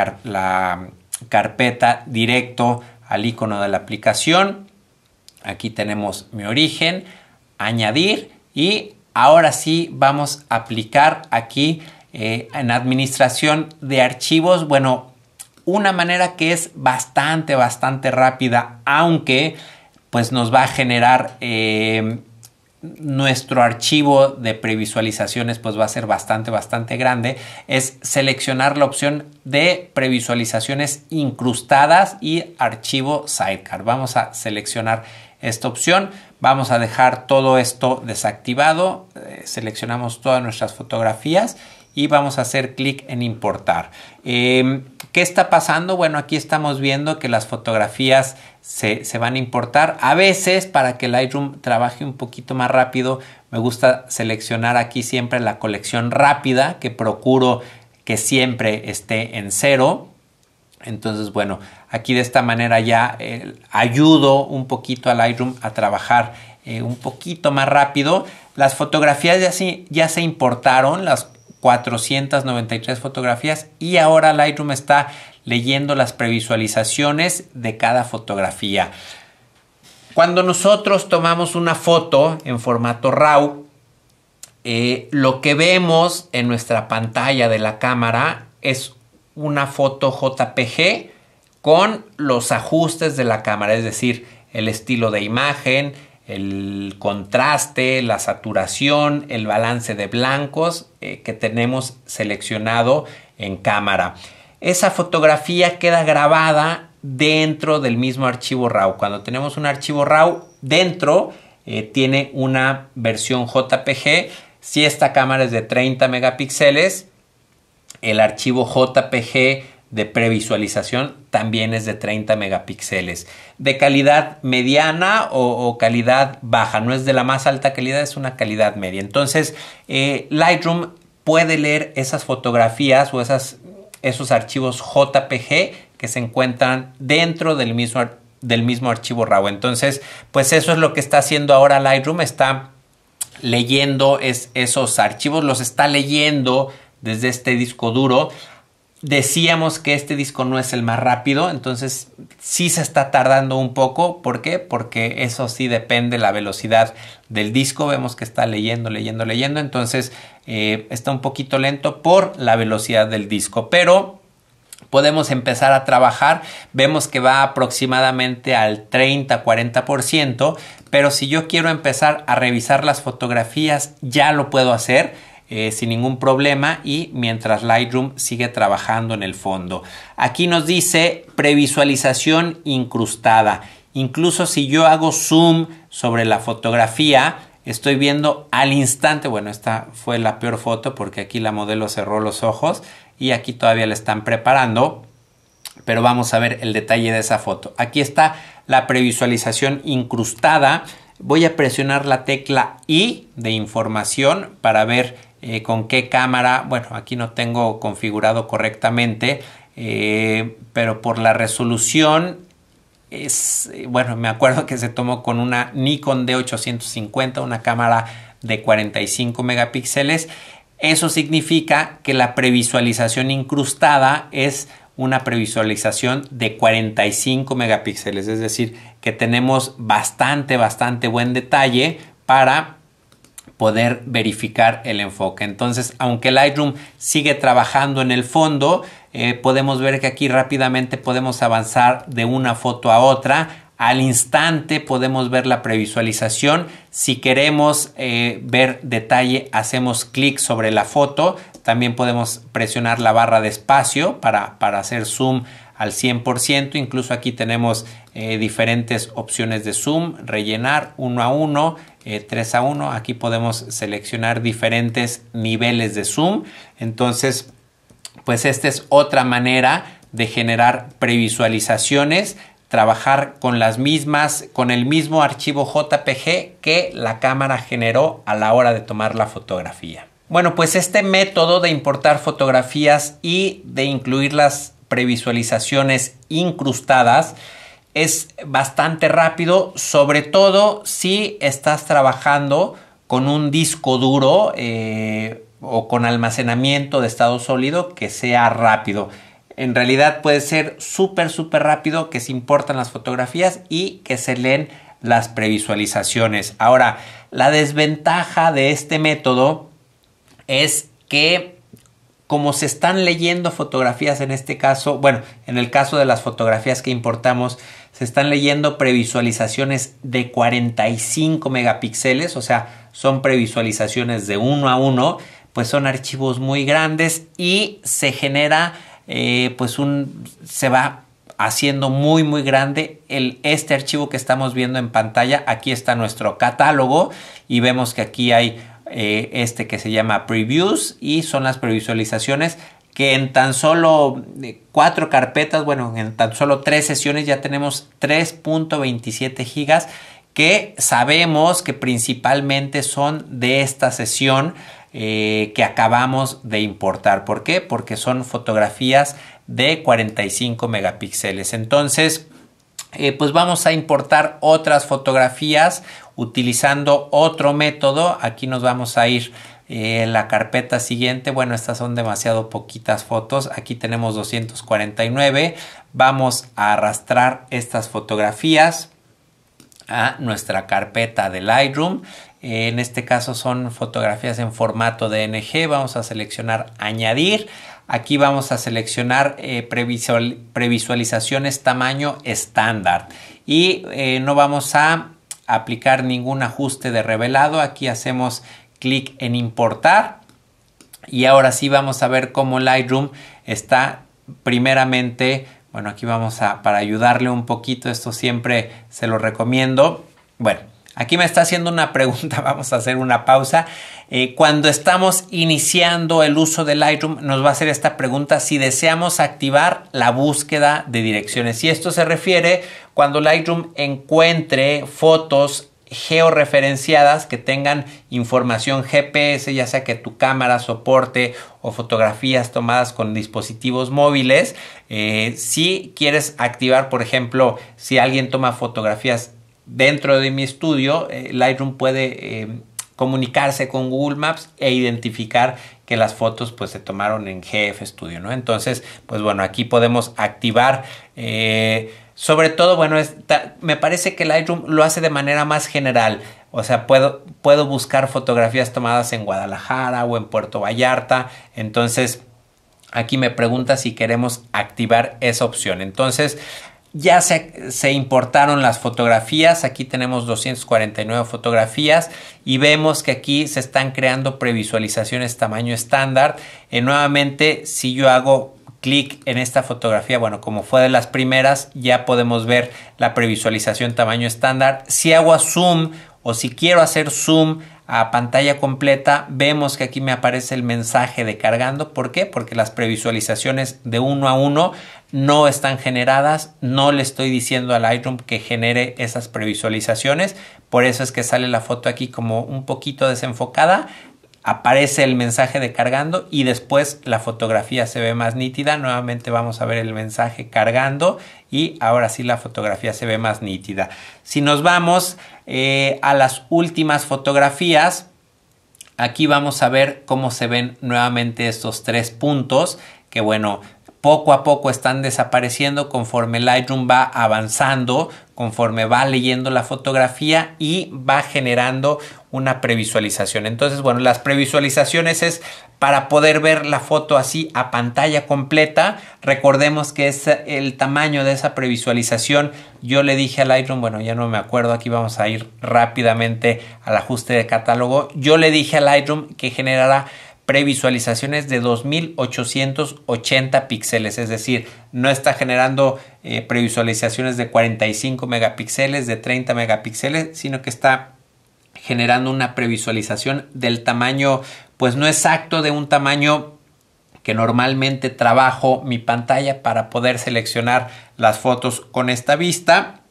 carpeta directo al icono de la aplicación. Aquí tenemos mi origen, añadir y ahora sí vamos a aplicar aquí eh, en administración de archivos. Bueno, una manera que es bastante, bastante rápida, aunque pues nos va a generar em, nuestro archivo de previsualizaciones pues va a ser bastante bastante grande es seleccionar la opción de previsualizaciones incrustadas y archivo sidecar vamos a seleccionar esta opción. Vamos a dejar todo esto desactivado. Eh, seleccionamos todas nuestras fotografías y vamos a hacer clic en importar. Em, ¿Qué está pasando? Bueno, aquí estamos viendo que las fotografías se, se, van a importar. A veces, para que Lightroom trabaje un poquito más rápido, me gusta seleccionar aquí siempre la colección rápida, que procuro que siempre esté en cero. Entonces, bueno, aquí de esta manera ya eh, ayudo un poquito al Lightroom a trabajar eh, un poquito más rápido. Las fotografías ya se, importaron, las 493 fotografías, y ahora Lightroom está leyendo las previsualizaciones de cada fotografía. Cuando nosotros tomamos una foto en formato RAW, eh, lo que vemos en nuestra pantalla de la cámara es una foto JPG con los ajustes de la cámara, es decir, el estilo de imagen, el contraste, la saturación, el balance de blancos eh, que tenemos seleccionado en cámara. Esa fotografía queda grabada dentro del mismo archivo RAW. Cuando tenemos un archivo RAW, dentro eh, tiene una versión JPG. Si esta cámara es de 30 megapíxeles, el archivo JPG de previsualización también es de 30 megapíxeles. De calidad mediana o, calidad baja, no es de la más alta calidad, es una calidad media. Entonces, eh, Lightroom puede leer esas fotografías o esos archivos JPG que se encuentran dentro del mismo, del mismo archivo RAW. Entonces, pues eso es lo que está haciendo ahora Lightroom, está leyendo es, esos archivos, los está leyendo desde este disco duro. Decíamos que este disco no es el más rápido, entonces sí se está tardando un poco. ¿Por qué? Porque eso sí depende la velocidad del disco. Vemos que está leyendo, leyendo, leyendo, entonces eh, está un poquito lento por la velocidad del disco, pero podemos empezar a trabajar. Vemos que va aproximadamente al 30-40%, pero si yo quiero empezar a revisar las fotografías, ya lo puedo hacer eh, sin ningún problema y mientras Lightroom sigue trabajando en el fondo. Aquí nos dice previsualización incrustada. Incluso si yo hago zoom sobre la fotografía, estoy viendo al instante, bueno, esta fue la peor foto porque aquí la modelo cerró los ojos y aquí todavía la están preparando, pero vamos a ver el detalle de esa foto. Aquí está la previsualización incrustada. Voy a presionar la tecla I de información para ver eh, con qué cámara, bueno, aquí no tengo configurado correctamente, eh, pero por la resolución es, eh, bueno, me acuerdo que se tomó con una Nikon D850, una cámara de 45 megapíxeles. Eso significa que la previsualización incrustada es una previsualización de 45 megapíxeles, es decir, que tenemos bastante, bastante buen detalle para poder verificar el enfoque. Entonces, aunque Lightroom sigue trabajando en el fondo, eh, podemos ver que aquí rápidamente podemos avanzar de una foto a otra. Al instante podemos ver la previsualización. Si queremos eh, ver detalle, hacemos clic sobre la foto. También podemos presionar la barra de espacio para, para hacer zoom al 100%. Incluso aquí tenemos eh, diferentes opciones de zoom, rellenar 1 a 1, 3 eh, a 1. Aquí podemos seleccionar diferentes niveles de zoom. Entonces, pues esta es otra manera de generar previsualizaciones trabajar con las mismas, con el mismo archivo JPG que la cámara generó a la hora de tomar la fotografía. Bueno, pues este método de importar fotografías y de incluirlas previsualizaciones incrustadas es bastante rápido, sobre todo si estás trabajando con un disco duro eh, o con almacenamiento de estado sólido que sea rápido. En realidad puede ser súper, súper rápido que se importan las fotografías y que se leen las previsualizaciones. Ahora, la desventaja de este método es que como se están leyendo fotografías en este caso, bueno, en el caso de las fotografías que importamos, se están leyendo previsualizaciones de 45 megapíxeles, o sea, son previsualizaciones de uno a uno, pues son archivos muy grandes y se genera, eh, pues un, se va haciendo muy muy grande el, este archivo que estamos viendo en pantalla. Aquí está nuestro catálogo y vemos que aquí hay eh, este que se llama Previews y son las previsualizaciones que en tan solo eh, cuatro carpetas, bueno, en tan solo tres sesiones ya tenemos 3.27 gigas que sabemos que principalmente son de esta sesión eh, que acabamos de importar. ¿Por qué? Porque son fotografías de 45 megapíxeles. Entonces, eh, pues vamos a importar otras fotografías utilizando otro método. Aquí nos vamos a ir a eh, la carpeta siguiente, bueno, estas son demasiado poquitas fotos. Aquí tenemos 249. Vamos a arrastrar estas fotografías a nuestra carpeta de Lightroom. Eh, en este caso son fotografías en formato DNG. Vamos a seleccionar añadir. Aquí vamos a seleccionar eh, previsualizaciones tamaño estándar y eh, no vamos a aplicar ningún ajuste de revelado. Aquí hacemos clic en importar y ahora sí vamos a ver cómo Lightroom está primeramente, bueno aquí vamos a, para ayudarle un poquito, esto siempre se lo recomiendo. Bueno, Aquí me está haciendo una pregunta, [laughs] vamos a hacer una pausa. Eh, cuando estamos iniciando el uso de Lightroom, nos va a hacer esta pregunta si deseamos activar la búsqueda de direcciones. Y esto se refiere cuando Lightroom encuentre fotos georreferenciadas que tengan información GPS, ya sea que tu cámara soporte o fotografías tomadas con dispositivos móviles. Eh, si quieres activar, por ejemplo, si alguien toma fotografías dentro de mi estudio, eh, Lightroom puede eh, comunicarse con Google Maps e identificar que las fotos pues se tomaron en GF Studio, ¿no? Entonces, pues bueno, aquí podemos activar... Eh, sobre todo, bueno, me parece que Lightroom lo hace de manera más general. O sea, puedo, puedo buscar fotografías tomadas en Guadalajara o en Puerto Vallarta. Entonces, aquí me pregunta si queremos activar esa opción. Entonces, ya se, importaron las fotografías, aquí tenemos 249 fotografías y vemos que aquí se están creando previsualizaciones tamaño estándar. Eh, nuevamente, si yo hago clic en esta fotografía, bueno, como fue de las primeras, ya podemos ver la previsualización tamaño estándar. Si hago a zoom o si quiero hacer zoom a pantalla completa, vemos que aquí me aparece el mensaje de cargando. ¿Por qué? Porque las previsualizaciones de uno a uno no están generadas. No le estoy diciendo al Lightroom que genere esas previsualizaciones. Por eso es que sale la foto aquí como un poquito desenfocada. Aparece el mensaje de cargando y después la fotografía se ve más nítida. Nuevamente vamos a ver el mensaje cargando y ahora sí la fotografía se ve más nítida. Si nos vamos eh, a las últimas fotografías. Aquí vamos a ver cómo se ven nuevamente estos tres puntos que bueno, poco a poco están desapareciendo conforme Lightroom va avanzando, conforme va leyendo la fotografía y va generando una previsualización. Entonces, bueno, las previsualizaciones es para poder ver la foto así a pantalla completa. Recordemos que es el tamaño de esa previsualización. Yo le dije al Lightroom, bueno, ya no me acuerdo, aquí vamos a ir rápidamente al ajuste de catálogo. Yo le dije al Lightroom que generará previsualizaciones de 2880 píxeles, es decir, no está generando eh, previsualizaciones de 45 megapíxeles, de 30 megapíxeles, sino que está generando una previsualización del tamaño, pues no exacto, de un tamaño que normalmente trabajo mi pantalla para poder seleccionar las fotos con esta vista.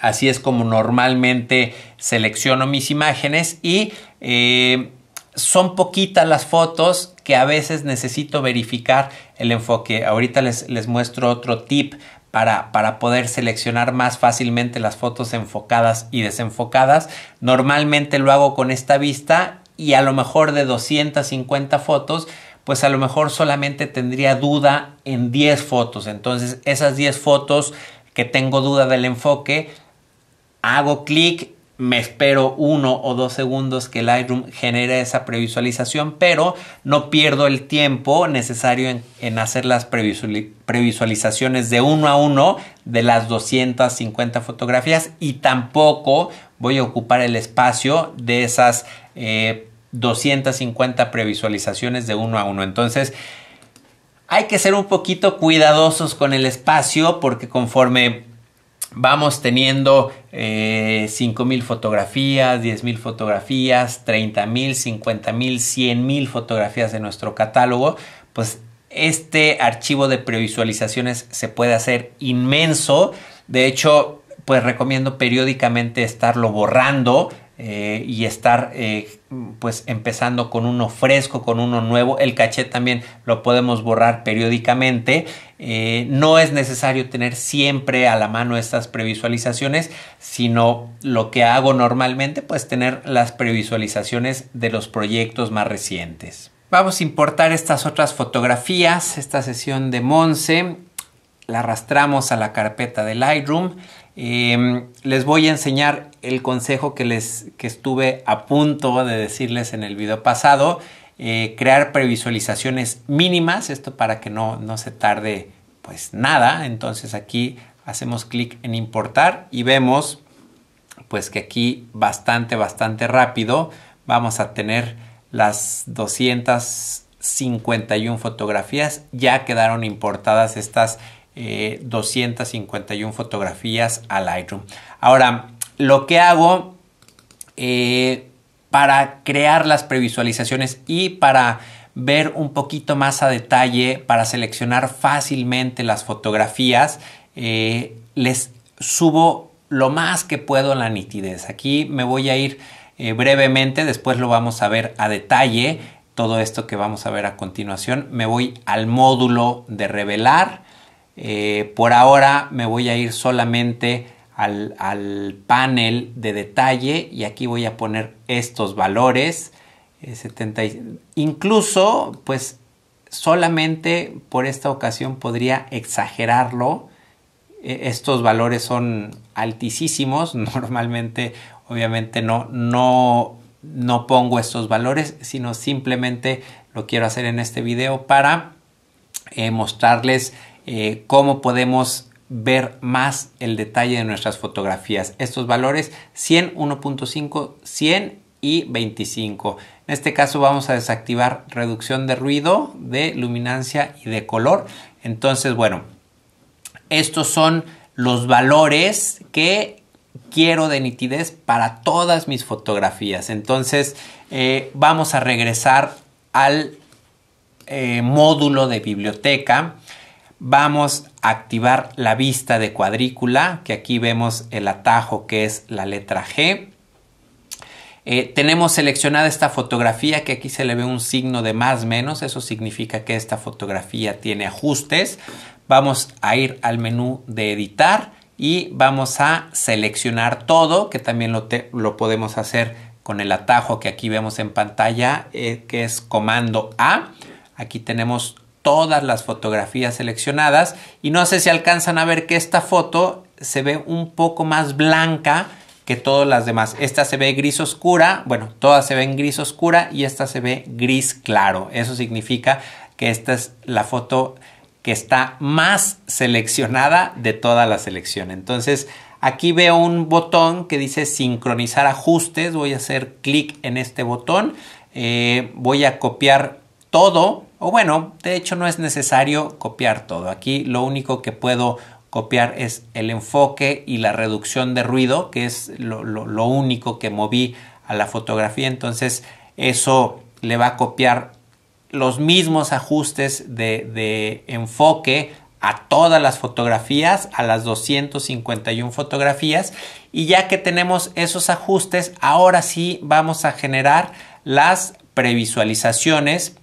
Así es como normalmente selecciono mis imágenes y eh, son poquitas las fotos que a veces necesito verificar el enfoque. Ahorita les, les muestro otro tip para, poder seleccionar más fácilmente las fotos enfocadas y desenfocadas. Normalmente lo hago con esta vista y a lo mejor de 250 fotos, pues a lo mejor solamente tendría duda en 10 fotos. Entonces esas 10 fotos que tengo duda del enfoque, hago clic me espero uno o dos segundos que Lightroom genere esa previsualización, pero no pierdo el tiempo necesario en, hacer las previsualizaciones de uno a uno de las 250 fotografías y tampoco voy a ocupar el espacio de esas 250 eh, previsualizaciones de uno a uno. Entonces, hay que ser un poquito cuidadosos con el espacio porque conforme vamos teniendo eh, 5.000 fotografías, 10.000 fotografías, 30.000, 50.000, 100.000 fotografías de nuestro catálogo, pues este archivo de previsualizaciones se puede hacer inmenso. De hecho, pues recomiendo periódicamente estarlo borrando eh, y estar eh, pues empezando con uno fresco, con uno nuevo. El caché también lo podemos borrar periódicamente. Eh, no es necesario tener siempre a la mano estas previsualizaciones, sino lo que hago normalmente, pues tener las previsualizaciones de los proyectos más recientes. Vamos a importar estas otras fotografías, esta sesión de Monse, la arrastramos a la carpeta de Lightroom. Mm, les voy a enseñar el consejo que, les, estuve a punto de decirles en el video pasado. Eh, crear previsualizaciones mínimas, esto para que no, no se tarde pues nada. Entonces aquí hacemos clic en importar y vemos pues que aquí bastante, bastante rápido vamos a tener las 251 fotografías. Ya quedaron importadas estas 251 eh, fotografías a Lightroom. Ahora, lo que hago eh, para crear las previsualizaciones y para ver un poquito más a detalle, para seleccionar fácilmente las fotografías, eh, les subo lo más que puedo la nitidez. Aquí me voy a ir brevemente, después lo vamos a ver a detalle, todo esto que vamos a ver a continuación. Me voy al módulo de revelar eh, por ahora me voy a ir solamente al, panel de detalle y aquí voy a poner estos valores. 70 eh, incluso, pues solamente por esta ocasión podría exagerarlo. E, estos valores son altísimos. [laughs] Normalmente, obviamente, no, no, no pongo estos valores, sino simplemente lo quiero hacer en este video para eh, mostrarles eh, cómo podemos ver más el detalle de nuestras fotografías. Estos valores 100, 1.5, 100 y 25. En este caso vamos a desactivar reducción de ruido, de luminancia y de color. Entonces, bueno, estos son los valores que quiero de nitidez para todas mis fotografías. Entonces, eh, vamos a regresar al eh, módulo de biblioteca vamos a activar la vista de cuadrícula, que aquí vemos el atajo que es la letra G. Eh, tenemos seleccionada esta fotografía que aquí se le ve un signo de más menos, eso significa que esta fotografía tiene ajustes. Vamos a ir al menú de editar y vamos a seleccionar todo, que también lo, lo podemos hacer con el atajo que aquí vemos en pantalla, eh, que es comando A. Aquí tenemos todas las fotografías seleccionadas y no sé si alcanzan a ver que esta foto se ve un poco más blanca que todas las demás. Esta se ve gris oscura, bueno, todas se ven gris oscura y esta se ve gris claro. Eso significa que esta es la foto que está más seleccionada de toda la selección. Entonces, aquí veo un botón que dice sincronizar ajustes. Voy a hacer clic en este botón. Eh, voy a copiar todo o bueno, de hecho no es necesario copiar todo. Aquí lo único que puedo copiar es el enfoque y la reducción de ruido, que es lo, único que moví a la fotografía. Entonces eso le va a copiar los mismos ajustes de, de enfoque a todas las fotografías, a las 251 fotografías. Y ya que tenemos esos ajustes, ahora sí vamos a generar las previsualizaciones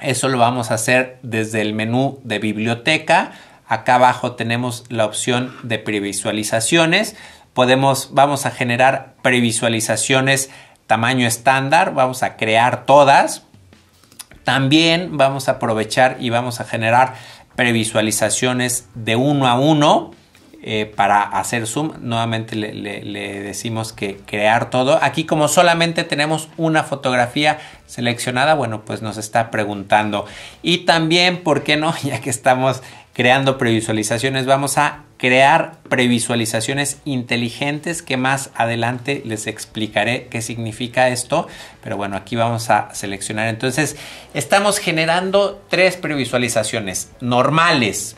eso lo vamos a hacer desde el menú de biblioteca. Acá abajo tenemos la opción de previsualizaciones. Podemos, vamos a generar previsualizaciones tamaño estándar. Vamos a crear todas. También vamos a aprovechar y vamos a generar previsualizaciones de uno a uno. Eh, para hacer zoom, nuevamente le, le, decimos que crear todo. Aquí como solamente tenemos una fotografía seleccionada, bueno, pues nos está preguntando. Y también, ¿por qué no? [laughs] Ya que estamos creando previsualizaciones, vamos a crear previsualizaciones inteligentes que más adelante les explicaré qué significa esto. Pero bueno, aquí vamos a seleccionar. Entonces, estamos generando tres previsualizaciones normales.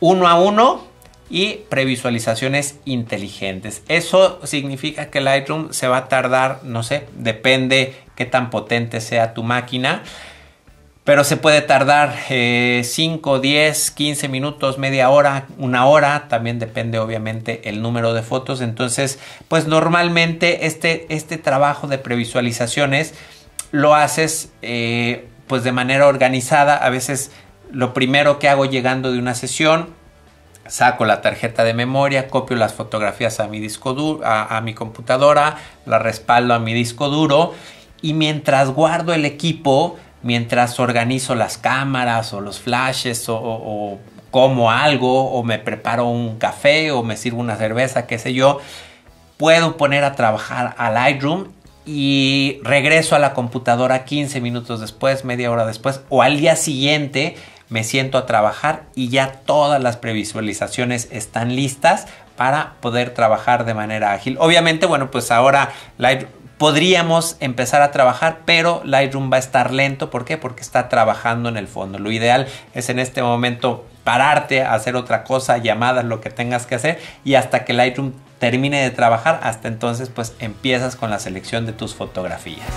Uno a uno, y previsualizaciones inteligentes. Eso significa que Lightroom se va a tardar, no sé, depende qué tan potente sea tu máquina, pero se puede tardar 5, 10, 15 minutos, media hora, una hora, también depende obviamente el número de fotos. Entonces, pues normalmente este, este trabajo de previsualizaciones lo haces eh, pues de manera organizada. A veces lo primero que hago llegando de una sesión saco la tarjeta de memoria, copio las fotografías a mi disco duro, a, mi computadora, la respaldo a mi disco duro y mientras guardo el equipo, mientras organizo las cámaras o los flashes o, o como algo o me preparo un café o me sirvo una cerveza, qué sé yo, puedo poner a trabajar a Lightroom y regreso a la computadora 15 minutos después, media hora después o al día siguiente me siento a trabajar y ya todas las previsualizaciones están listas para poder trabajar de manera ágil. Obviamente, bueno, pues ahora Lightroom podríamos empezar a trabajar, pero Lightroom va a estar lento. ¿Por qué? Porque está trabajando en el fondo. Lo ideal es en este momento pararte, hacer otra cosa, llamadas, lo que tengas que hacer y hasta que Lightroom termine de trabajar, hasta entonces pues empiezas con la selección de tus fotografías.